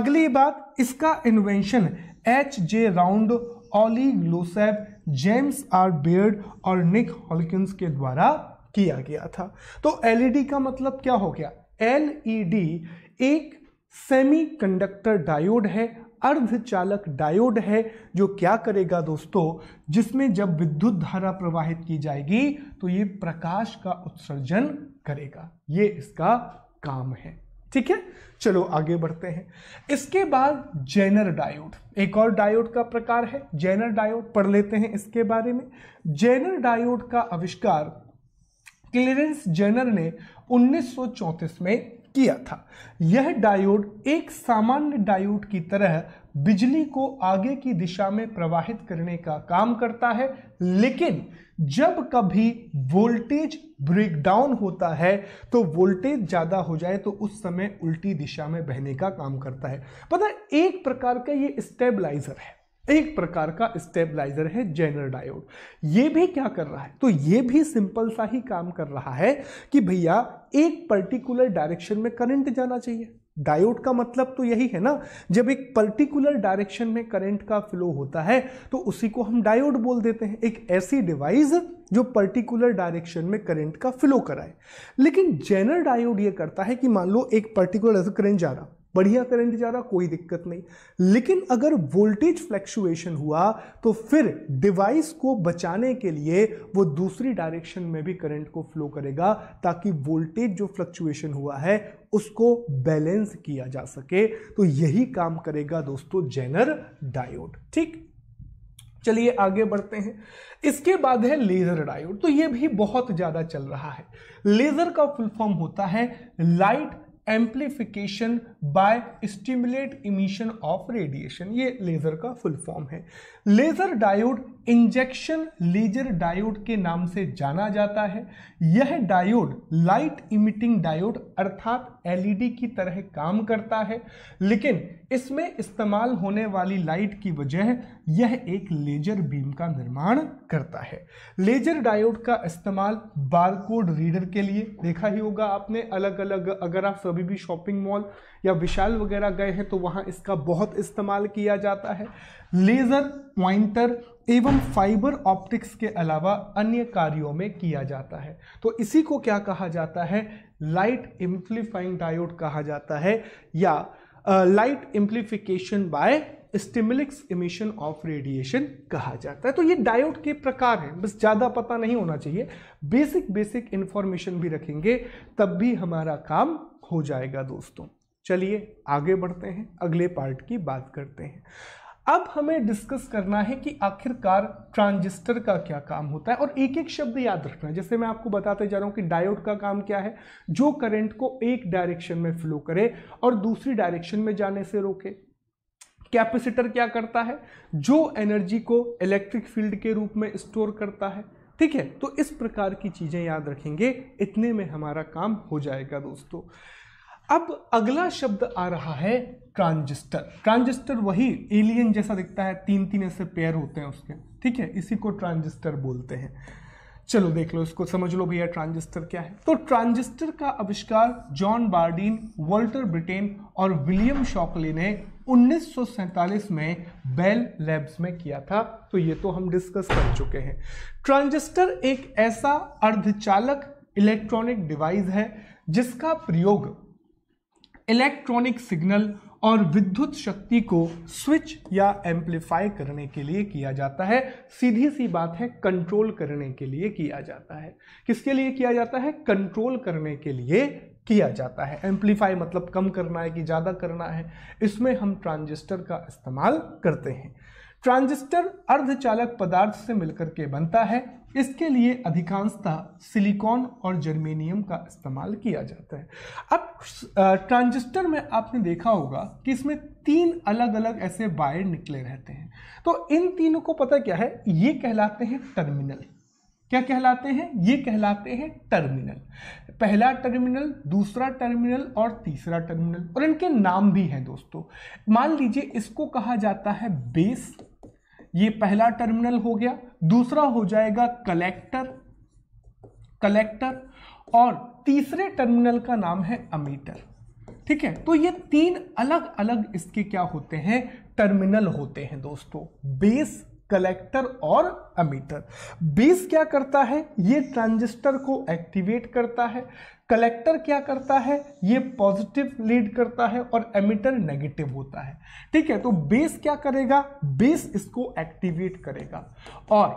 अगली बात इसका invention H J Round Oleg Losev James R Biard और निक हॉलकिंस के द्वारा किया गया था तो एलईडी e का मतलब क्या हो गया एलईडी e एक सेमीकंडक्टर डायोड है अर्धचालक डायोड है जो क्या करेगा दोस्तों जिसमें जब विद्युत धारा प्रवाहित की जाएगी तो ये प्रकाश का उत्सर्जन करेगा ये इसका काम है ठीक है चलो आगे बढ़ते हैं इसके बाद जेनर डायोड एक और डायोड का प्रकार है जेनर डायोड पढ़ लेते हैं इसके बारे में जेनर डायोड का आविष्कार क्लियरेंस जेनर ने 1934 में किया था यह डायोड एक सामान्य डायोड की तरह बिजली को आगे की दिशा में प्रवाहित करने का काम करता है लेकिन जब कभी वोल्टेज ब्रेकडाउन होता है तो वोल्टेज ज़्यादा हो जाए तो उस समय उल्टी दिशा में बहने का काम करता है पता है एक प्रकार का ये स्टेबलाइजर है एक प्रकार का स्टेबलाइजर है जेनर डायोड ये भी क्या कर रहा है तो ये भी सिंपल सा ही काम कर रहा है कि भैया एक पर्टिकुलर डायरेक्शन में करंट जाना चाहिए डायोड का मतलब तो यही है ना जब एक पर्टिकुलर डायरेक्शन में करंट का फ्लो होता है तो उसी को हम डायोड बोल देते हैं एक ऐसी डिवाइस जो पर्टिकुलर डायरेक्शन में करंट का फ्लो कराए लेकिन जेनर डायोड ये करता है कि मान लो एक पर्टिकुलर करंट जा रहा बढ़िया करंट जा रहा कोई दिक्कत नहीं लेकिन अगर वोल्टेज फ्लैक्चुएशन हुआ तो फिर डिवाइस को बचाने के लिए वो दूसरी डायरेक्शन में भी करंट को फ्लो करेगा ताकि वोल्टेज जो फ्लक्चुएशन हुआ है उसको बैलेंस किया जा सके तो यही काम करेगा दोस्तों जेनर डायोड ठीक चलिए आगे बढ़ते हैं इसके बाद है लेजर डायोड तो ये भी बहुत ज्यादा चल रहा है लेजर का फुल फॉर्म होता है light amplification by stimulate emission of radiation ये लेज़र का फुल फॉर्म है laser diode injection laser diode के नाम से जाना जाता है यह डायोड लाइट इमिटिंग डायोड अर्थात एलईडी की तरह काम करता है लेकिन इसमें इस्तेमाल होने वाली लाइट की वजह यह एक लेजर बीम का निर्माण करता है लेजर डायोड का इस्तेमाल बारकोड रीडर के लिए देखा ही होगा आपने अलग अलग अगर आप सभी भी शॉपिंग मॉल या विशाल वगैरह गए हैं तो वहाँ इसका बहुत इस्तेमाल किया जाता है लेज़र पॉइंटर एवं फाइबर ऑप्टिक्स के अलावा अन्य कार्यों में किया जाता है तो इसी को क्या कहा जाता है लाइट इम्प्लीफाइंग डायोड कहा जाता है या light amplification by stimulated emission of radiation कहा जाता है तो ये डायोड के प्रकार हैं बस ज़्यादा पता नहीं होना चाहिए बेसिक बेसिक इन्फॉर्मेशन भी रखेंगे तब भी हमारा काम हो जाएगा दोस्तों चलिए आगे बढ़ते हैं अगले पार्ट की बात करते हैं अब हमें डिस्कस करना है कि आखिरकार ट्रांजिस्टर का क्या काम होता है और एक एक शब्द याद रखना है जैसे मैं आपको बताते जा रहा हूं कि डायोड का काम क्या है जो करंट को एक डायरेक्शन में फ्लो करे और दूसरी डायरेक्शन में जाने से रोके कैपेसिटर क्या करता है जो एनर्जी को इलेक्ट्रिक फील्ड के रूप में स्टोर करता है ठीक है तो इस प्रकार की चीज़ें याद रखेंगे इतने में हमारा काम हो जाएगा दोस्तों अब अगला शब्द आ रहा है ट्रांजिस्टर ट्रांजिस्टर वही एलियन जैसा दिखता है तीन तीन ऐसे पेयर होते हैं उसके ठीक है इसी को ट्रांजिस्टर बोलते हैं चलो देख लो इसको समझ लो भैया ट्रांजिस्टर क्या है तो ट्रांजिस्टर का आविष्कार जॉन बार्डिन वॉल्टर ब्रिटेन और विलियम शॉकली ने उन्नीस में बेल लैब्स में किया था तो ये तो हम डिस्कस कर चुके हैं ट्रांजिस्टर एक ऐसा अर्धचालक इलेक्ट्रॉनिक डिवाइस है जिसका प्रयोग इलेक्ट्रॉनिक सिग्नल और विद्युत शक्ति को स्विच या एम्पलीफाई करने के लिए किया जाता है सीधी सी बात है कंट्रोल करने के लिए किया जाता है किसके लिए किया जाता है कंट्रोल करने के लिए किया जाता है एम्पलीफाई मतलब कम करना है कि ज़्यादा करना है इसमें हम ट्रांजिस्टर का इस्तेमाल करते हैं ट्रांजिस्टर अर्धचालक पदार्थ से मिलकर के बनता है इसके लिए अधिकांशतः सिलिकॉन और जर्मेनियम का इस्तेमाल किया जाता है अब ट्रांजिस्टर में आपने देखा होगा कि इसमें तीन अलग अलग ऐसे वायर निकले रहते हैं तो इन तीनों को पता क्या है ये कहलाते हैं टर्मिनल क्या कहलाते हैं ये कहलाते हैं टर्मिनल पहला टर्मिनल दूसरा टर्मिनल और तीसरा टर्मिनल और इनके नाम भी हैं दोस्तों मान लीजिए इसको कहा जाता है बेस ये पहला टर्मिनल हो गया दूसरा हो जाएगा कलेक्टर कलेक्टर और तीसरे टर्मिनल का नाम है अमीटर ठीक है तो ये तीन अलग अलग इसके क्या होते हैं टर्मिनल होते हैं दोस्तों बेस कलेक्टर और अमीटर बेस क्या करता है ये ट्रांजिस्टर को एक्टिवेट करता है कलेक्टर क्या करता है ये पॉजिटिव लीड करता है और एमिटर नेगेटिव होता है ठीक है तो बेस क्या करेगा बेस इसको एक्टिवेट करेगा और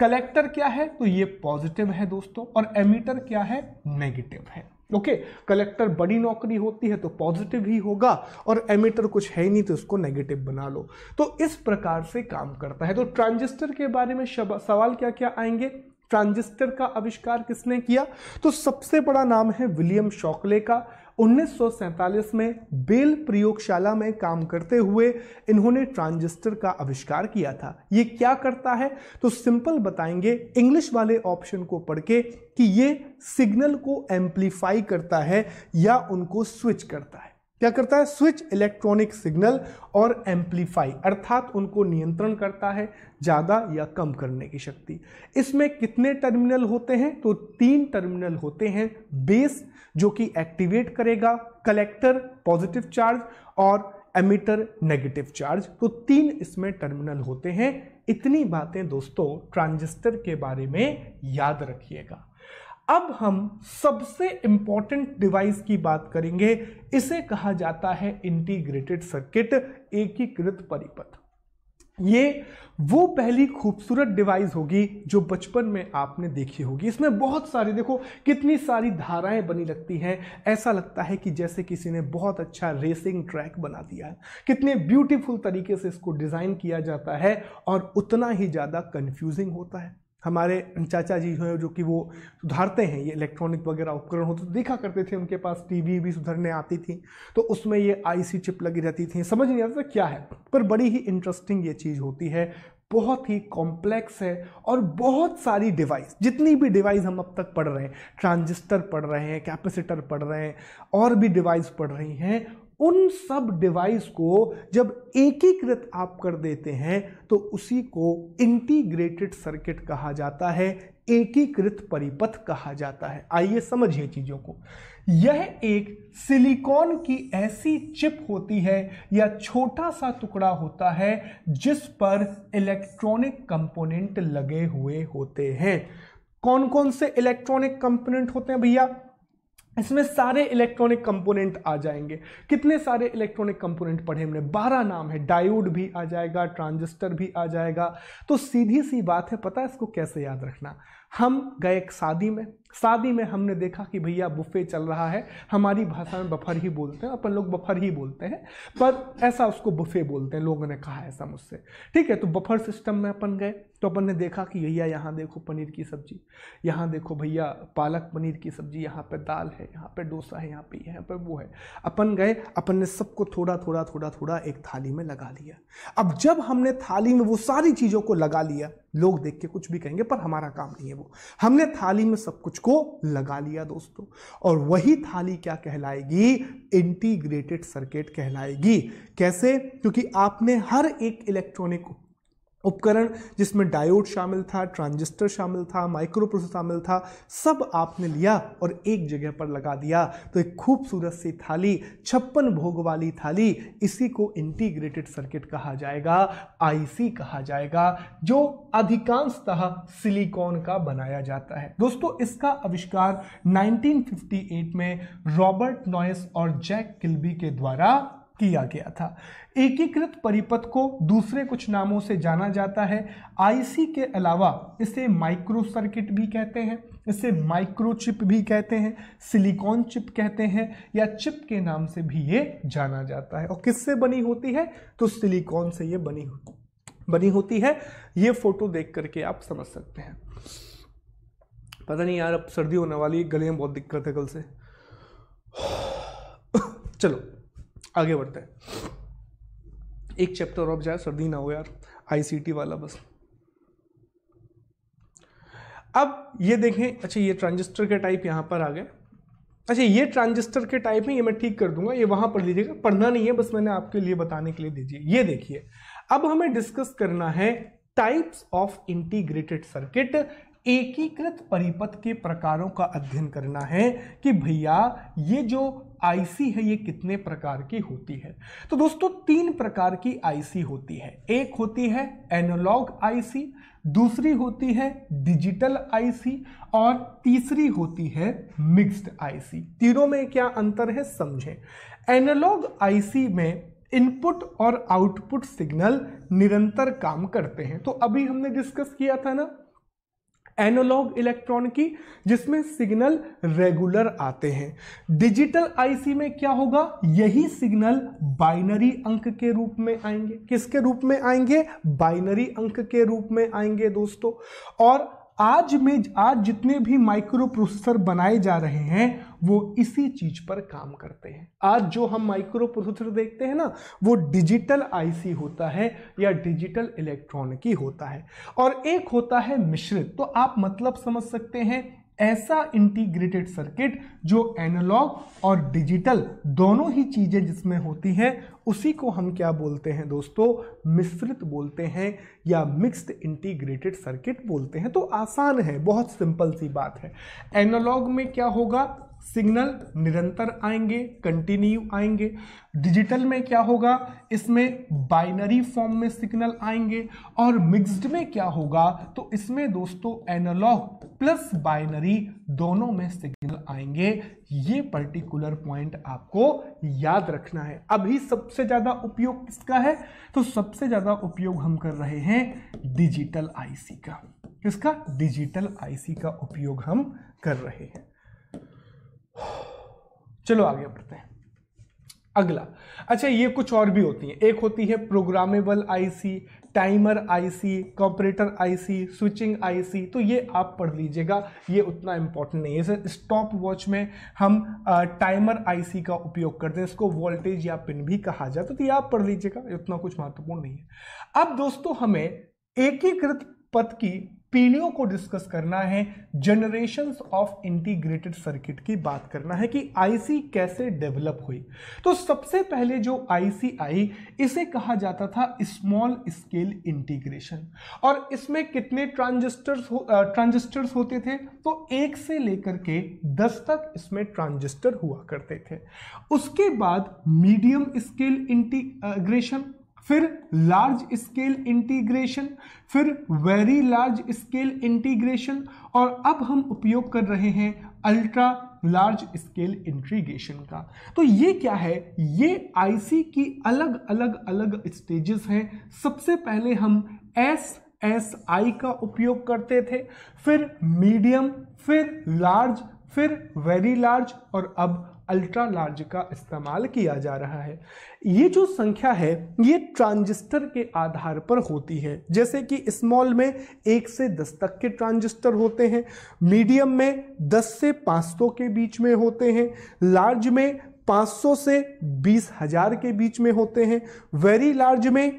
कलेक्टर क्या है तो ये पॉजिटिव है दोस्तों और एमिटर क्या है नेगेटिव है ओके कलेक्टर बड़ी नौकरी होती है तो पॉजिटिव ही होगा और एमिटर कुछ है ही नहीं तो उसको नेगेटिव बना लो तो इस प्रकार से काम करता है तो ट्रांजिस्टर के बारे में सवाल क्या क्या आएंगे ट्रांजिस्टर का आविष्कार किसने किया तो सबसे बड़ा नाम है विलियम शॉकले का 1947 में बेल प्रयोगशाला में काम करते हुए इन्होंने ट्रांजिस्टर का आविष्कार किया था ये क्या करता है तो सिंपल बताएंगे इंग्लिश वाले ऑप्शन को पढ़ के कि ये सिग्नल को एम्पलीफाई करता है या उनको स्विच करता है क्या करता है स्विच इलेक्ट्रॉनिक सिग्नल और एम्पलीफाई अर्थात उनको नियंत्रण करता है ज़्यादा या कम करने की शक्ति इसमें कितने टर्मिनल होते हैं तो तीन टर्मिनल होते हैं बेस जो कि एक्टिवेट करेगा कलेक्टर पॉजिटिव चार्ज और एमिटर नेगेटिव चार्ज तो तीन इसमें टर्मिनल होते हैं इतनी बातें दोस्तों ट्रांजिस्टर के बारे में याद रखिएगा अब हम सबसे इंपॉर्टेंट डिवाइस की बात करेंगे इसे कहा जाता है इंटीग्रेटेड सर्किट एकीकृत परिपथ ये वो पहली खूबसूरत डिवाइस होगी जो बचपन में आपने देखी होगी इसमें बहुत सारी देखो कितनी सारी धाराएं बनी लगती हैं ऐसा लगता है कि जैसे किसी ने बहुत अच्छा रेसिंग ट्रैक बना दिया है कितने ब्यूटीफुल तरीके से इसको डिज़ाइन किया जाता है और उतना ही ज़्यादा कन्फ्यूजिंग होता है हमारे चाचा जी हैं जो कि वो सुधारते हैं ये इलेक्ट्रॉनिक वगैरह उपकरण होते तो देखा करते थे उनके पास टीवी भी सुधरने आती थी तो उसमें ये आईसी चिप लगी रहती थी समझ नहीं आता क्या है पर बड़ी ही इंटरेस्टिंग ये चीज़ होती है बहुत ही कॉम्प्लेक्स है और बहुत सारी डिवाइस जितनी भी डिवाइस हम अब तक पढ़ रहे हैं ट्रांजिस्टर पढ़ रहे हैं कैपेसिटर पढ़ रहे हैं और भी डिवाइस पढ़ रही हैं उन सब डिवाइस को जब एकीकृत आप कर देते हैं तो उसी को इंटीग्रेटेड सर्किट कहा जाता है एकीकृत परिपथ कहा जाता है आइए समझिए चीज़ों को यह एक सिलिकॉन की ऐसी चिप होती है या छोटा सा टुकड़ा होता है जिस पर इलेक्ट्रॉनिक कंपोनेंट लगे हुए होते हैं कौन कौन से इलेक्ट्रॉनिक कंपोनेंट होते हैं भैया इसमें सारे इलेक्ट्रॉनिक कंपोनेंट आ जाएंगे कितने सारे इलेक्ट्रॉनिक कंपोनेंट पढ़े हमने बारह नाम है डायोड भी आ जाएगा ट्रांजिस्टर भी आ जाएगा तो सीधी सी बात है पता है इसको कैसे याद रखना हम गए एक शादी में शादी में हमने देखा कि भैया बुफे चल रहा है हमारी भाषा में बफर ही बोलते हैं अपन लोग बफर ही बोलते हैं पर ऐसा उसको बुफे बोलते हैं लोगों ने कहा ऐसा मुझसे ठीक है तो बफर सिस्टम में अपन गए तो अपन ने देखा कि भैया यहाँ देखो पनीर की सब्जी यहाँ देखो भैया पालक पनीर की सब्जी यहाँ पर दाल है यहाँ पर डोसा है यहाँ पर यहाँ पर वो है अपन गए अपन ने सबको थोड़ा थोड़ा थोड़ा थोड़ा एक थाली में लगा लिया अब जब हमने थाली में वो सारी चीज़ों को लगा लिया लोग देख के कुछ भी कहेंगे पर हमारा काम नहीं है वो हमने थाली में सब कुछ उसको लगा लिया दोस्तों और वही थाली क्या कहलाएगी इंटीग्रेटेड सर्किट कहलाएगी कैसे क्योंकि आपने हर एक इलेक्ट्रॉनिक उपकरण जिसमें डायोड शामिल था ट्रांजिस्टर शामिल था माइक्रोप्रोसेसर शामिल था सब आपने लिया और एक जगह पर लगा दिया तो एक खूबसूरत सी थाली छप्पन भोग वाली थाली इसी को इंटीग्रेटेड सर्किट कहा जाएगा आईसी कहा जाएगा जो अधिकांशतः सिलिकॉन का बनाया जाता है दोस्तों इसका आविष्कार 1958 में रॉबर्ट नॉयस और जैक किल्बी के द्वारा किया गया था एकीकृत परिपथ को दूसरे कुछ नामों से जाना जाता है आईसी के अलावा इसे माइक्रो सर्किट भी कहते हैं इसे माइक्रोचिप भी कहते हैं सिलिकॉन चिप कहते हैं या चिप के नाम से भी ये जाना जाता है और किससे बनी होती है तो सिलिकॉन से ये बनी बनी होती है ये फोटो देख करके आप समझ सकते हैं पता नहीं यार अब सर्दी होने वाली है गले में बहुत दिक्कत है कल से चलो आगे बढ़ते हैं एक चैप्टर और जाए सर्दी ना हो यार आईसीटी वाला बस अब ये देखें अच्छा ये ट्रांजिस्टर के टाइप यहां पर आ गए अच्छा ये ट्रांजिस्टर के टाइप है ये मैं ठीक कर दूंगा ये वहां पढ़ लीजिएगा पढ़ना नहीं है बस मैंने आपके लिए बताने के लिए दीजिए ये देखिए अब हमें डिस्कस करना है टाइप्स ऑफ इंटीग्रेटेड सर्किट एकीकृत परिपथ के प्रकारों का अध्ययन करना है कि भैया ये जो आईसी है ये कितने प्रकार की होती है तो दोस्तों तीन प्रकार की आईसी होती है एक होती है एनालॉग आईसी दूसरी होती है डिजिटल आईसी और तीसरी होती है मिक्स्ड आईसी तीनों में क्या अंतर है समझें एनालॉग आईसी में इनपुट और आउटपुट सिग्नल निरंतर काम करते हैं तो अभी हमने डिस्कस किया था ना एनालॉग इलेक्ट्रॉन की जिसमें सिग्नल रेगुलर आते हैं डिजिटल आईसी में क्या होगा यही सिग्नल बाइनरी अंक के रूप में आएंगे किसके रूप में आएंगे बाइनरी अंक के रूप में आएंगे दोस्तों और आज में आज जितने भी माइक्रो प्रोसेसर बनाए जा रहे हैं वो इसी चीज पर काम करते हैं आज जो हम माइक्रो प्रोसेसर देखते हैं ना वो डिजिटल आईसी होता है या डिजिटल इलेक्ट्रॉनिक ही होता है और एक होता है मिश्रित तो आप मतलब समझ सकते हैं ऐसा इंटीग्रेटेड सर्किट जो एनालॉग और डिजिटल दोनों ही चीज़ें जिसमें होती हैं उसी को हम क्या बोलते हैं दोस्तों मिश्रित बोलते हैं या मिक्स्ड इंटीग्रेटेड सर्किट बोलते हैं तो आसान है बहुत सिंपल सी बात है एनालॉग में क्या होगा सिग्नल निरंतर आएंगे कंटिन्यू आएंगे डिजिटल में क्या होगा इसमें बाइनरी फॉर्म में सिग्नल आएंगे और मिक्स्ड में क्या होगा तो इसमें दोस्तों एनालॉग प्लस बाइनरी दोनों में सिग्नल आएंगे ये पर्टिकुलर पॉइंट आपको याद रखना है अभी सबसे ज़्यादा उपयोग किसका है तो सबसे ज़्यादा उपयोग हम कर रहे हैं डिजिटल आईसी का इसका डिजिटल आईसी का उपयोग हम कर रहे हैं चलो आगे बढ़ते हैं अगला अच्छा ये कुछ और भी होती हैं एक होती है programmable IC timer IC comparator IC switching IC तो ये आप पढ़ लीजिएगा ये उतना इम्पोर्टेंट नहीं है स्टॉप वॉच में हम आ, टाइमर आईसी का उपयोग करते हैं इसको वोल्टेज या पिन भी कहा जाता है तो ये आप पढ़ लीजिएगा उतना कुछ महत्वपूर्ण नहीं है अब दोस्तों हमें एकीकृत पथ की पीढ़ियों को डिस्कस करना है जनरेशंस ऑफ इंटीग्रेटेड सर्किट की बात करना है कि आईसी कैसे डेवलप हुई तो सबसे पहले जो आईसी आई इसे कहा जाता था स्मॉल स्केल इंटीग्रेशन और इसमें कितने ट्रांजिस्टर्स हो ट्रांजिस्टर्स होते थे तो एक से लेकर के दस तक इसमें ट्रांजिस्टर हुआ करते थे उसके बाद मीडियम स्केल इंटीग्रेशन फिर लार्ज स्केल इंटीग्रेशन फिर वेरी लार्ज स्केल इंटीग्रेशन और अब हम उपयोग कर रहे हैं अल्ट्रा लार्ज स्केल इंटीग्रेशन का तो ये क्या है ये आईसी की अलग अलग अलग स्टेजेस हैं सबसे पहले हम एस एस आई का उपयोग करते थे फिर मीडियम फिर लार्ज फिर वेरी लार्ज और अब अल्ट्रा लार्ज का इस्तेमाल किया जा रहा है ये जो संख्या है ये ट्रांजिस्टर के आधार पर होती है जैसे कि स्मॉल में एक से दस तक के ट्रांजिस्टर होते हैं मीडियम में दस से पाँच सौ के बीच में होते हैं लार्ज में 500 से बीस हजार के बीच में होते हैं वेरी लार्ज में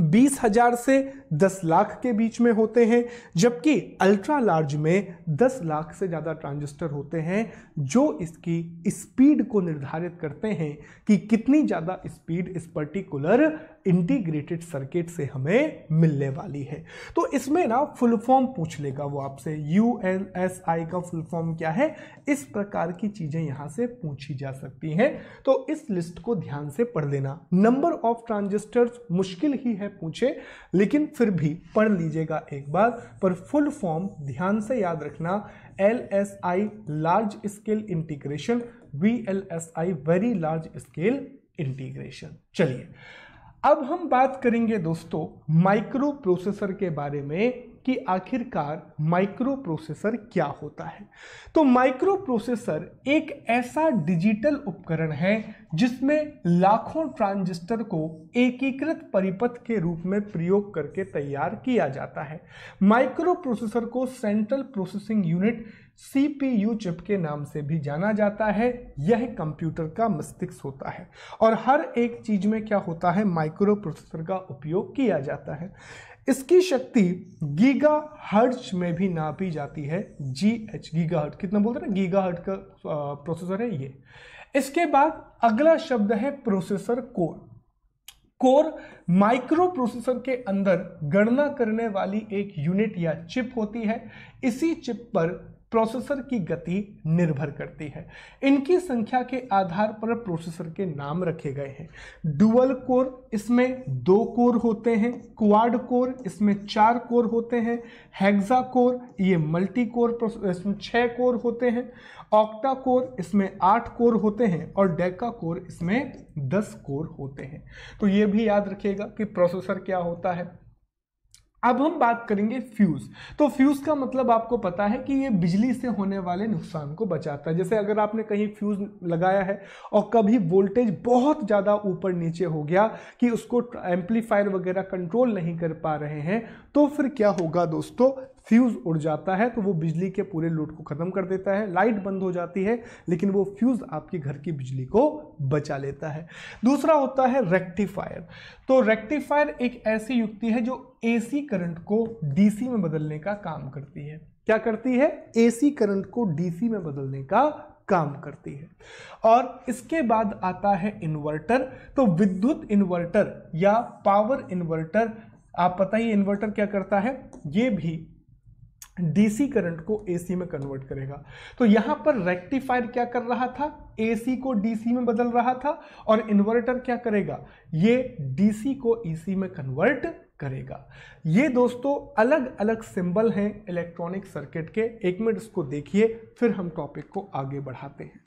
बीस हजार से दस लाख के बीच में होते हैं जबकि अल्ट्रा लार्ज में दस लाख से ज़्यादा ट्रांजिस्टर होते हैं जो इसकी स्पीड को निर्धारित करते हैं कि कितनी ज़्यादा स्पीड इस पर्टिकुलर इंटीग्रेटेड सर्किट से हमें मिलने वाली है तो इसमें ना फुल फॉर्म पूछ लेगा वो आपसे यू एल एस आई का फुल फॉर्म क्या है इस प्रकार की चीज़ें यहाँ से पूछी जा सकती हैं तो इस लिस्ट को ध्यान से पढ़ लेना नंबर ऑफ ट्रांजिस्टर्स मुश्किल ही है में पूछे लेकिन फिर भी पढ़ लीजिएगा एक बार पर फुल फॉर्म ध्यान से याद रखना L S I large scale integration V L S I very large scale integration चलिए अब हम बात करेंगे दोस्तों माइक्रो प्रोसेसर के बारे में कि आखिरकार माइक्रो प्रोसेसर क्या होता है तो माइक्रो प्रोसेसर एक ऐसा डिजिटल उपकरण है जिसमें लाखों ट्रांजिस्टर को एकीकृत परिपथ के रूप में प्रयोग करके तैयार किया जाता है माइक्रो प्रोसेसर को central processing unit CPU chip के नाम से भी जाना जाता है यह कंप्यूटर का मस्तिष्क होता है और हर एक चीज में क्या होता है माइक्रो प्रोसेसर का उपयोग किया जाता है इसकी शक्ति गीगा हर्ट्ज में भी नापी जाती है जी एच गीगा हर्ट कितना बोलते हैं गीगा हर्ट का प्रोसेसर है ये इसके बाद अगला शब्द है processor core core microprocessor के अंदर गणना करने वाली एक यूनिट या चिप होती है इसी चिप पर प्रोसेसर की गति निर्भर करती है इनकी संख्या के आधार पर प्रोसेसर के नाम रखे गए हैं डुअल कोर इसमें दो कोर होते हैं क्वाड कोर इसमें चार कोर होते हैं हेक्सा कोर ये मल्टी कोर इसमें छः कोर होते हैं ऑक्टा कोर इसमें आठ कोर होते हैं और डेका कोर इसमें दस कोर होते हैं तो ये भी याद रखिएगा कि प्रोसेसर क्या होता है अब हम बात करेंगे फ्यूज़ तो फ्यूज़ का मतलब आपको पता है कि ये बिजली से होने वाले नुकसान को बचाता है जैसे अगर आपने कहीं फ्यूज़ लगाया है और कभी वोल्टेज बहुत ज़्यादा ऊपर नीचे हो गया कि उसको एम्पलीफायर वगैरह कंट्रोल नहीं कर पा रहे हैं तो फिर क्या होगा दोस्तों फ्यूज़ उड़ जाता है तो वो बिजली के पूरे लोड को ख़त्म कर देता है लाइट बंद हो जाती है लेकिन वो फ्यूज़ आपके घर की बिजली को बचा लेता है दूसरा होता है रेक्टिफायर तो रेक्टिफायर एक ऐसी युक्ति है जो एसी करंट को डीसी में बदलने का काम करती है क्या करती है एसी करंट को डीसी में बदलने का काम करती है और इसके बाद आता है इन्वर्टर तो विद्युत इन्वर्टर या पावर इन्वर्टर आप पता ही इन्वर्टर क्या करता है ये भी डीसी करंट को एसी में कन्वर्ट करेगा तो यहां पर रेक्टिफायर क्या कर रहा था एसी को डीसी में बदल रहा था और इन्वर्टर क्या करेगा ये डीसी को ईसी में कन्वर्ट करेगा ये दोस्तों अलग अलग सिंबल हैं इलेक्ट्रॉनिक सर्किट के एक मिनट इसको देखिए फिर हम टॉपिक को आगे बढ़ाते हैं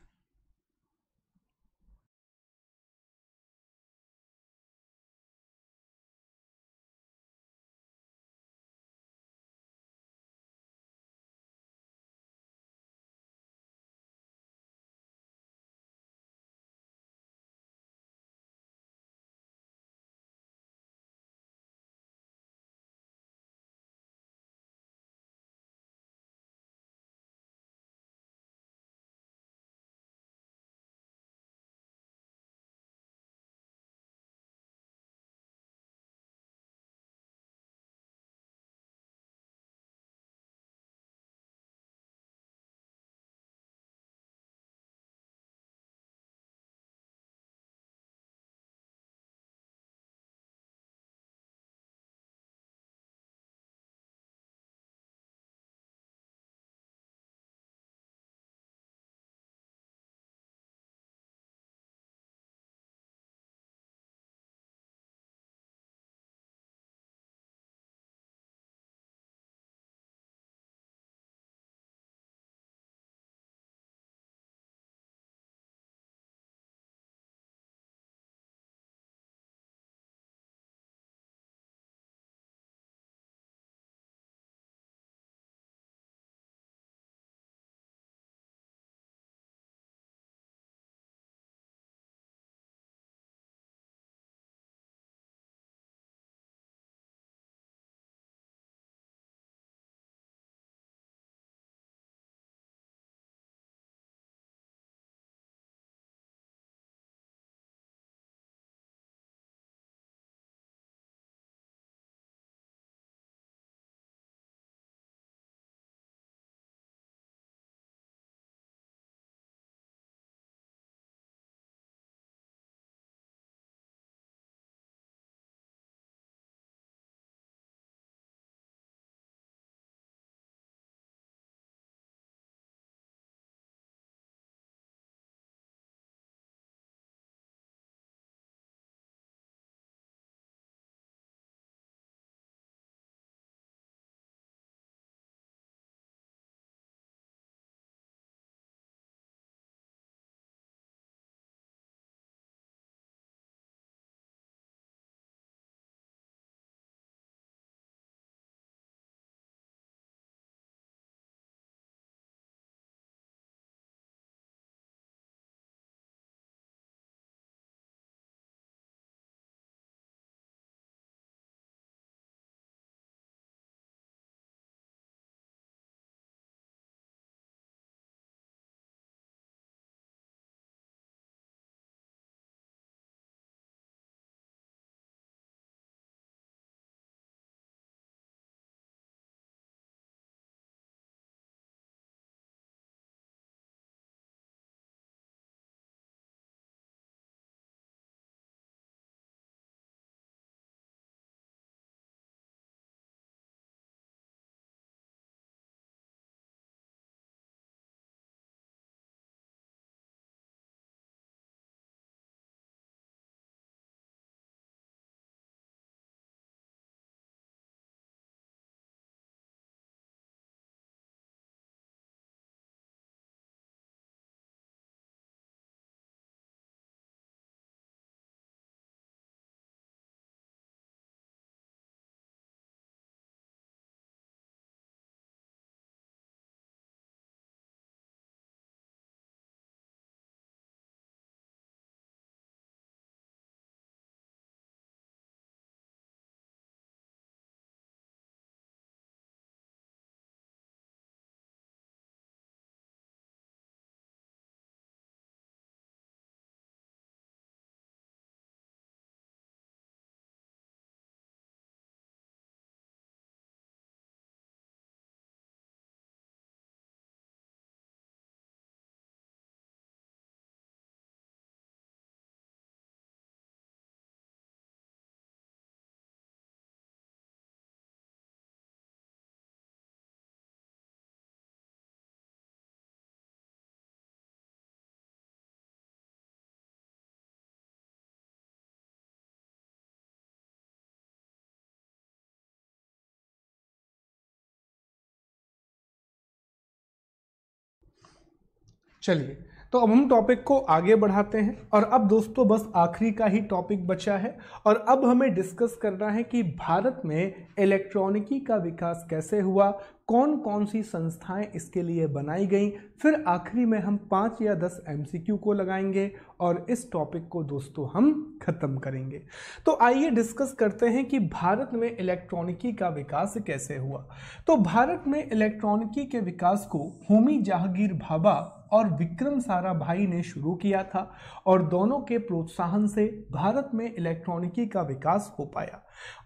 चलिए तो अब हम टॉपिक को आगे बढ़ाते हैं और अब दोस्तों बस आखिरी का ही टॉपिक बचा है और अब हमें डिस्कस करना है कि भारत में इलेक्ट्रॉनिकी का विकास कैसे हुआ कौन कौन सी संस्थाएं इसके लिए बनाई गई फिर आखिरी में हम पाँच या दस एम को लगाएंगे और इस टॉपिक को दोस्तों हम खत्म करेंगे तो आइए डिस्कस करते हैं कि भारत में इलेक्ट्रॉनिकी का विकास कैसे हुआ तो भारत में इलेक्ट्रॉनिकी के विकास को होमी जहांगीर भाभा और विक्रम सारा भाई ने शुरू किया था और दोनों के प्रोत्साहन से भारत में इलेक्ट्रॉनिकी का विकास हो पाया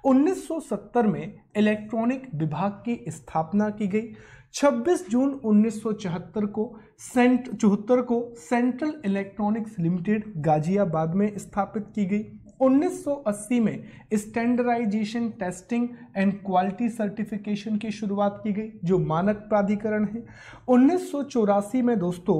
1970 में इलेक्ट्रॉनिक विभाग की स्थापना की गई 26 जून उन्नीस को सेंट चौहत्तर को सेंट्रल इलेक्ट्रॉनिक्स लिमिटेड गाजियाबाद में स्थापित की गई 1980 में standardisation testing and quality certification की शुरुआत की गई जो मानक प्राधिकरण है उन्नीस में दोस्तों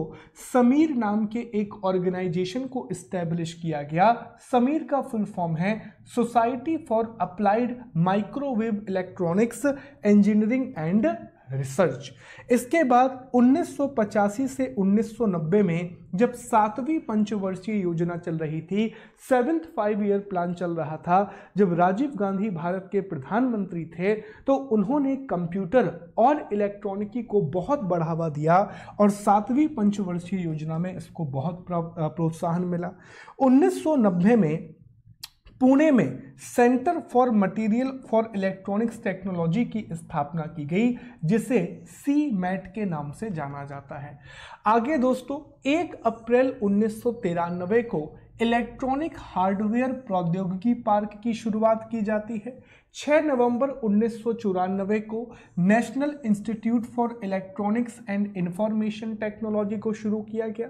समीर नाम के एक ऑर्गेनाइजेशन को इस्टेब्लिश किया गया समीर का फुल फॉर्म है society for applied microwave electronics engineering and research इसके बाद उन्नीस से 1990 में जब सातवीं पंचवर्षीय योजना चल रही थी सेवेंथ फाइव ईयर प्लान चल रहा था जब राजीव गांधी भारत के प्रधानमंत्री थे तो उन्होंने कंप्यूटर और इलेक्ट्रॉनिकी को बहुत बढ़ावा दिया और सातवीं पंचवर्षीय योजना में इसको बहुत प्रोत्साहन मिला उन्नीस में पुणे में centre for material for electronics technology की स्थापना की गई जिसे सी मैट के नाम से जाना जाता है आगे दोस्तों 1 अप्रैल उन्नीस को इलेक्ट्रॉनिक हार्डवेयर प्रौद्योगिकी पार्क की शुरुआत की जाती है 6 नवंबर उन्नीस को national institute for electronics and information technology को शुरू किया गया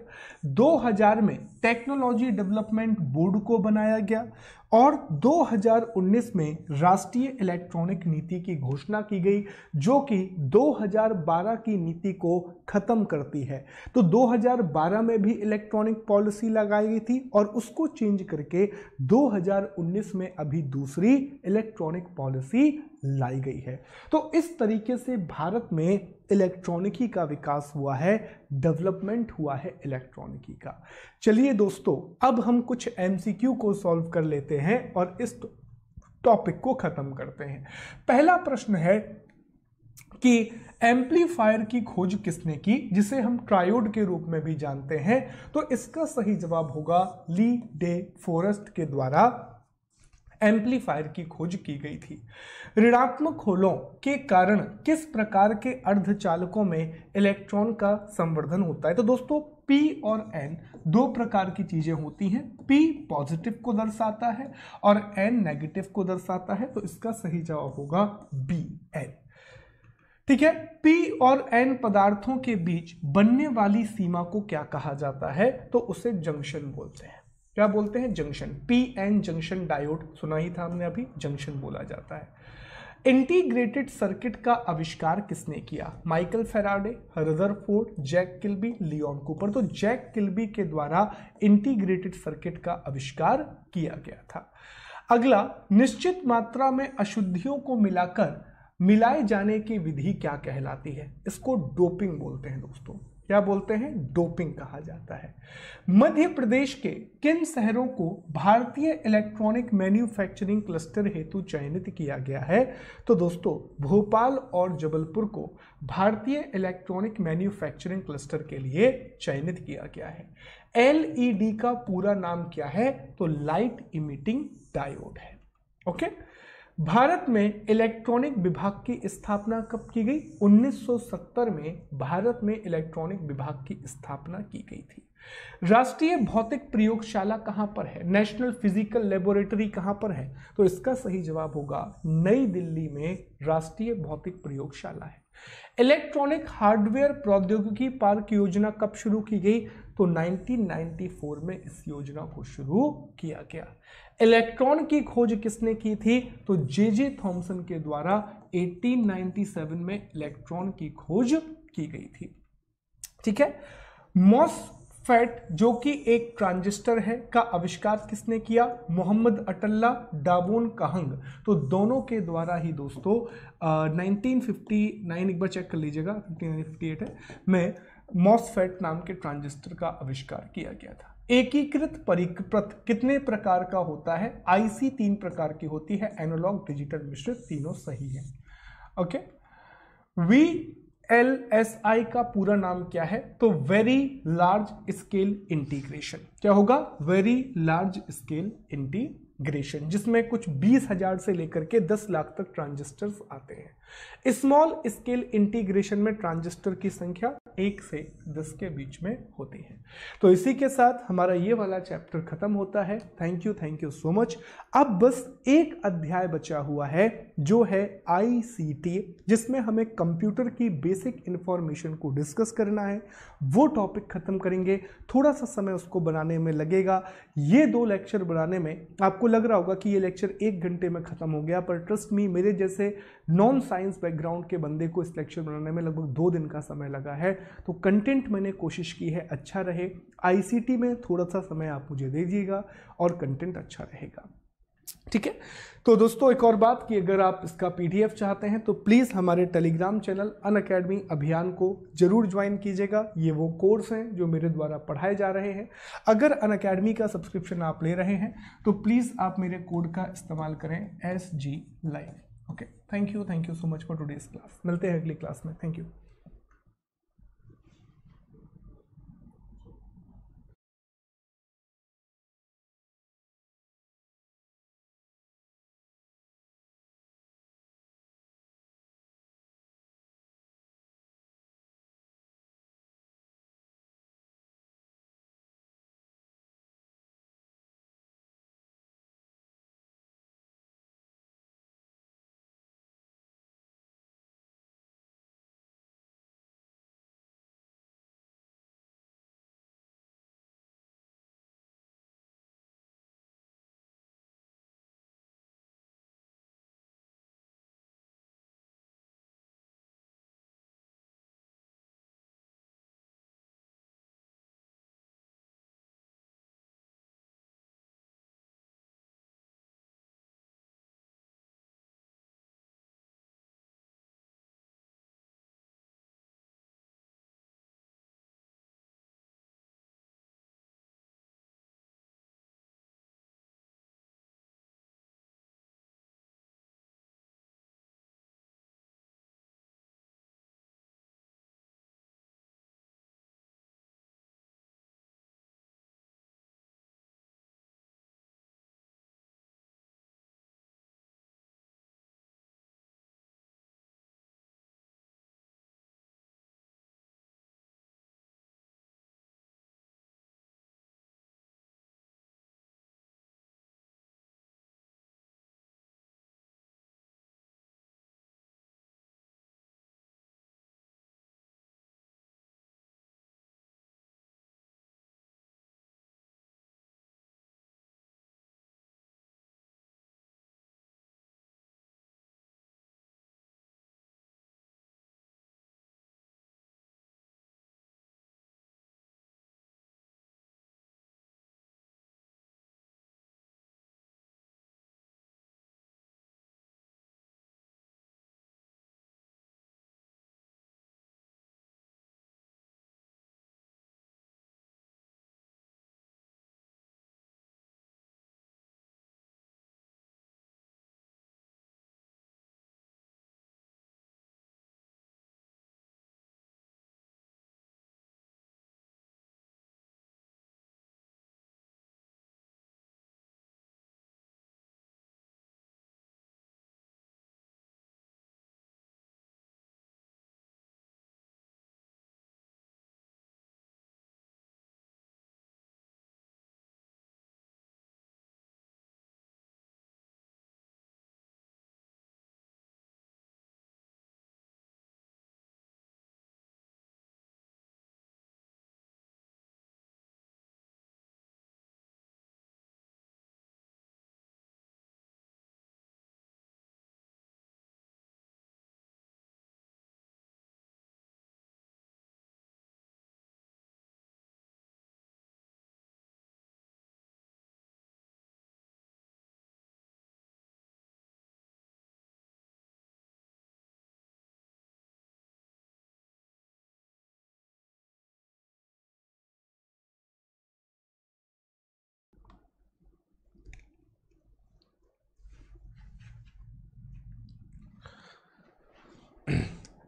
2000 में टेक्नोलॉजी डेवलपमेंट बोर्ड को बनाया गया और 2019 में राष्ट्रीय इलेक्ट्रॉनिक नीति की घोषणा की गई जो कि 2012 की नीति को ख़त्म करती है तो 2012 में भी इलेक्ट्रॉनिक पॉलिसी लगाई गई थी और उसको चेंज करके 2019 में अभी दूसरी इलेक्ट्रॉनिक पॉलिसी लाई गई है तो इस तरीके से भारत में इलेक्ट्रॉनिकी का विकास हुआ है डेवलपमेंट हुआ है इलेक्ट्रॉनिकी का चलिए दोस्तों अब हम कुछ एमसीक्यू को सॉल्व कर लेते हैं और इस टॉपिक को ख़त्म करते हैं पहला प्रश्न है कि एम्पलीफायर की खोज किसने की जिसे हम ट्रायोड के रूप में भी जानते हैं तो इसका सही जवाब होगा ली डे फॉरेस्ट के द्वारा एम्पलीफायर की खोज की गई थी ऋणात्मक होलों के कारण किस प्रकार के अर्धचालकों में इलेक्ट्रॉन का संवर्धन होता है तो दोस्तों P और N दो प्रकार की चीजें होती हैं P पॉजिटिव को दर्शाता है और N नेगेटिव को दर्शाता है तो इसका सही जवाब होगा बी एन ठीक है P और N पदार्थों के बीच बनने वाली सीमा को क्या कहा जाता है तो उसे जंक्शन बोलते हैं क्या बोलते हैं junction P N junction diode सुना ही था हमने अभी जंक्शन बोला जाता है इंटीग्रेटेड सर्किट का आविष्कार किसने किया Michael Faraday Ford Jack Kilby Leon Cooper तो जैक किल्बी के द्वारा इंटीग्रेटेड सर्किट का आविष्कार किया गया था अगला निश्चित मात्रा में अशुद्धियों को मिलाकर मिलाए जाने की विधि क्या कहलाती है इसको डोपिंग बोलते हैं दोस्तों या बोलते हैं डोपिंग कहा जाता है मध्य प्रदेश के किन शहरों को भारतीय इलेक्ट्रॉनिक मैन्युफैक्चरिंग क्लस्टर हेतु चयनित किया गया है तो दोस्तों भोपाल और जबलपुर को भारतीय इलेक्ट्रॉनिक मैन्युफैक्चरिंग क्लस्टर के लिए चयनित किया गया है एलईडी का पूरा नाम क्या है तो लाइट इमिटिंग डायोड है ओके okay? भारत में इलेक्ट्रॉनिक विभाग की स्थापना कब की गई 1970 में भारत में इलेक्ट्रॉनिक विभाग की स्थापना की गई थी राष्ट्रीय भौतिक प्रयोगशाला कहां पर है नेशनल फिजिकल लेबोरेटरी कहां पर है तो इसका सही जवाब होगा नई दिल्ली में राष्ट्रीय भौतिक प्रयोगशाला है इलेक्ट्रॉनिक हार्डवेयर प्रौद्योगिकी पार्क योजना कब शुरू की गई तो 1994 में इस योजना को शुरू किया गया इलेक्ट्रॉन की खोज किसने की थी तो जे जे थॉम्सन के द्वारा 1897 में इलेक्ट्रॉन की खोज की गई थी ठीक है फैट जो कि एक ट्रांजिस्टर है का आविष्कार किसने किया मोहम्मद अटल्ला डाबोन कहंग तो दोनों के द्वारा ही दोस्तों आ, 1959 एक बार चेक कर लीजिएगा फिफ्टी नाइन फिफ्टी एट है मैं मॉसफेट नाम के ट्रांजिस्टर का आविष्कार किया गया था एकीकृत परिकृत कितने प्रकार का होता है आईसी तीन प्रकार की होती है एनालॉग डिजिटल मिश्रित तीनों सही है okay V L S I का पूरा नाम क्या है तो वेरी लार्ज स्केल इंटीग्रेशन क्या होगा वेरी लार्ज स्केल इंटीग्रेशन जिसमें कुछ बीस हजार से लेकर के दस लाख तक ट्रांजिस्टर्स आते हैं स्मॉल स्केल इंटीग्रेशन में ट्रांजिस्टर की संख्या एक से दस के बीच में होती है तो इसी के साथ हमारा ये वाला चैप्टर खत्म होता है thank you thank you so much अब बस एक अध्याय बचा हुआ है जो है आईसीटी जिसमें हमें कंप्यूटर की बेसिक इंफॉर्मेशन को डिस्कस करना है वो टॉपिक खत्म करेंगे थोड़ा सा समय उसको बनाने में लगेगा ये दो लेक्चर बनाने में आपको लग रहा होगा कि ये लेक्चर एक घंटे में खत्म हो गया पर ट्रस्ट मी मेरे जैसे नॉन साइंस बैकग्राउंड के बंदे को इस लेक्चर बनाने में लगभग दो दिन का समय लगा है तो कंटेंट मैंने कोशिश की है अच्छा रहे आईसीटी में थोड़ा सा समय आप मुझे दे दीजिएगा और कंटेंट अच्छा रहेगा ठीक है तो दोस्तों एक और बात कि अगर आप इसका पीडीएफ चाहते हैं तो प्लीज़ हमारे टेलीग्राम चैनल अन अकेडमी अभियान को जरूर ज्वाइन कीजिएगा ये वो कोर्स हैं जो मेरे द्वारा पढ़ाए जा रहे हैं अगर अन अकेडमी का सब्सक्रिप्शन आप ले रहे हैं तो प्लीज़ आप मेरे कोड का इस्तेमाल करें S G live okay thank you thank you so much for today's class मिलते हैं अगली क्लास में थैंक यू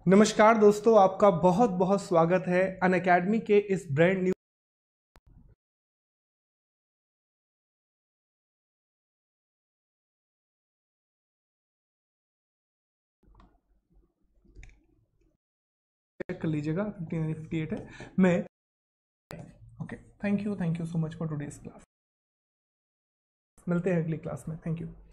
नमस्कार दोस्तों आपका बहुत बहुत स्वागत है अन अकेडमी के इस ब्रांड न्यू चेक कर लीजिएगा फिफ्टी नाइन फिफ्टी एट है मैं okay thank you thank you so much for today's class मिलते हैं अगली क्लास में थैंक यू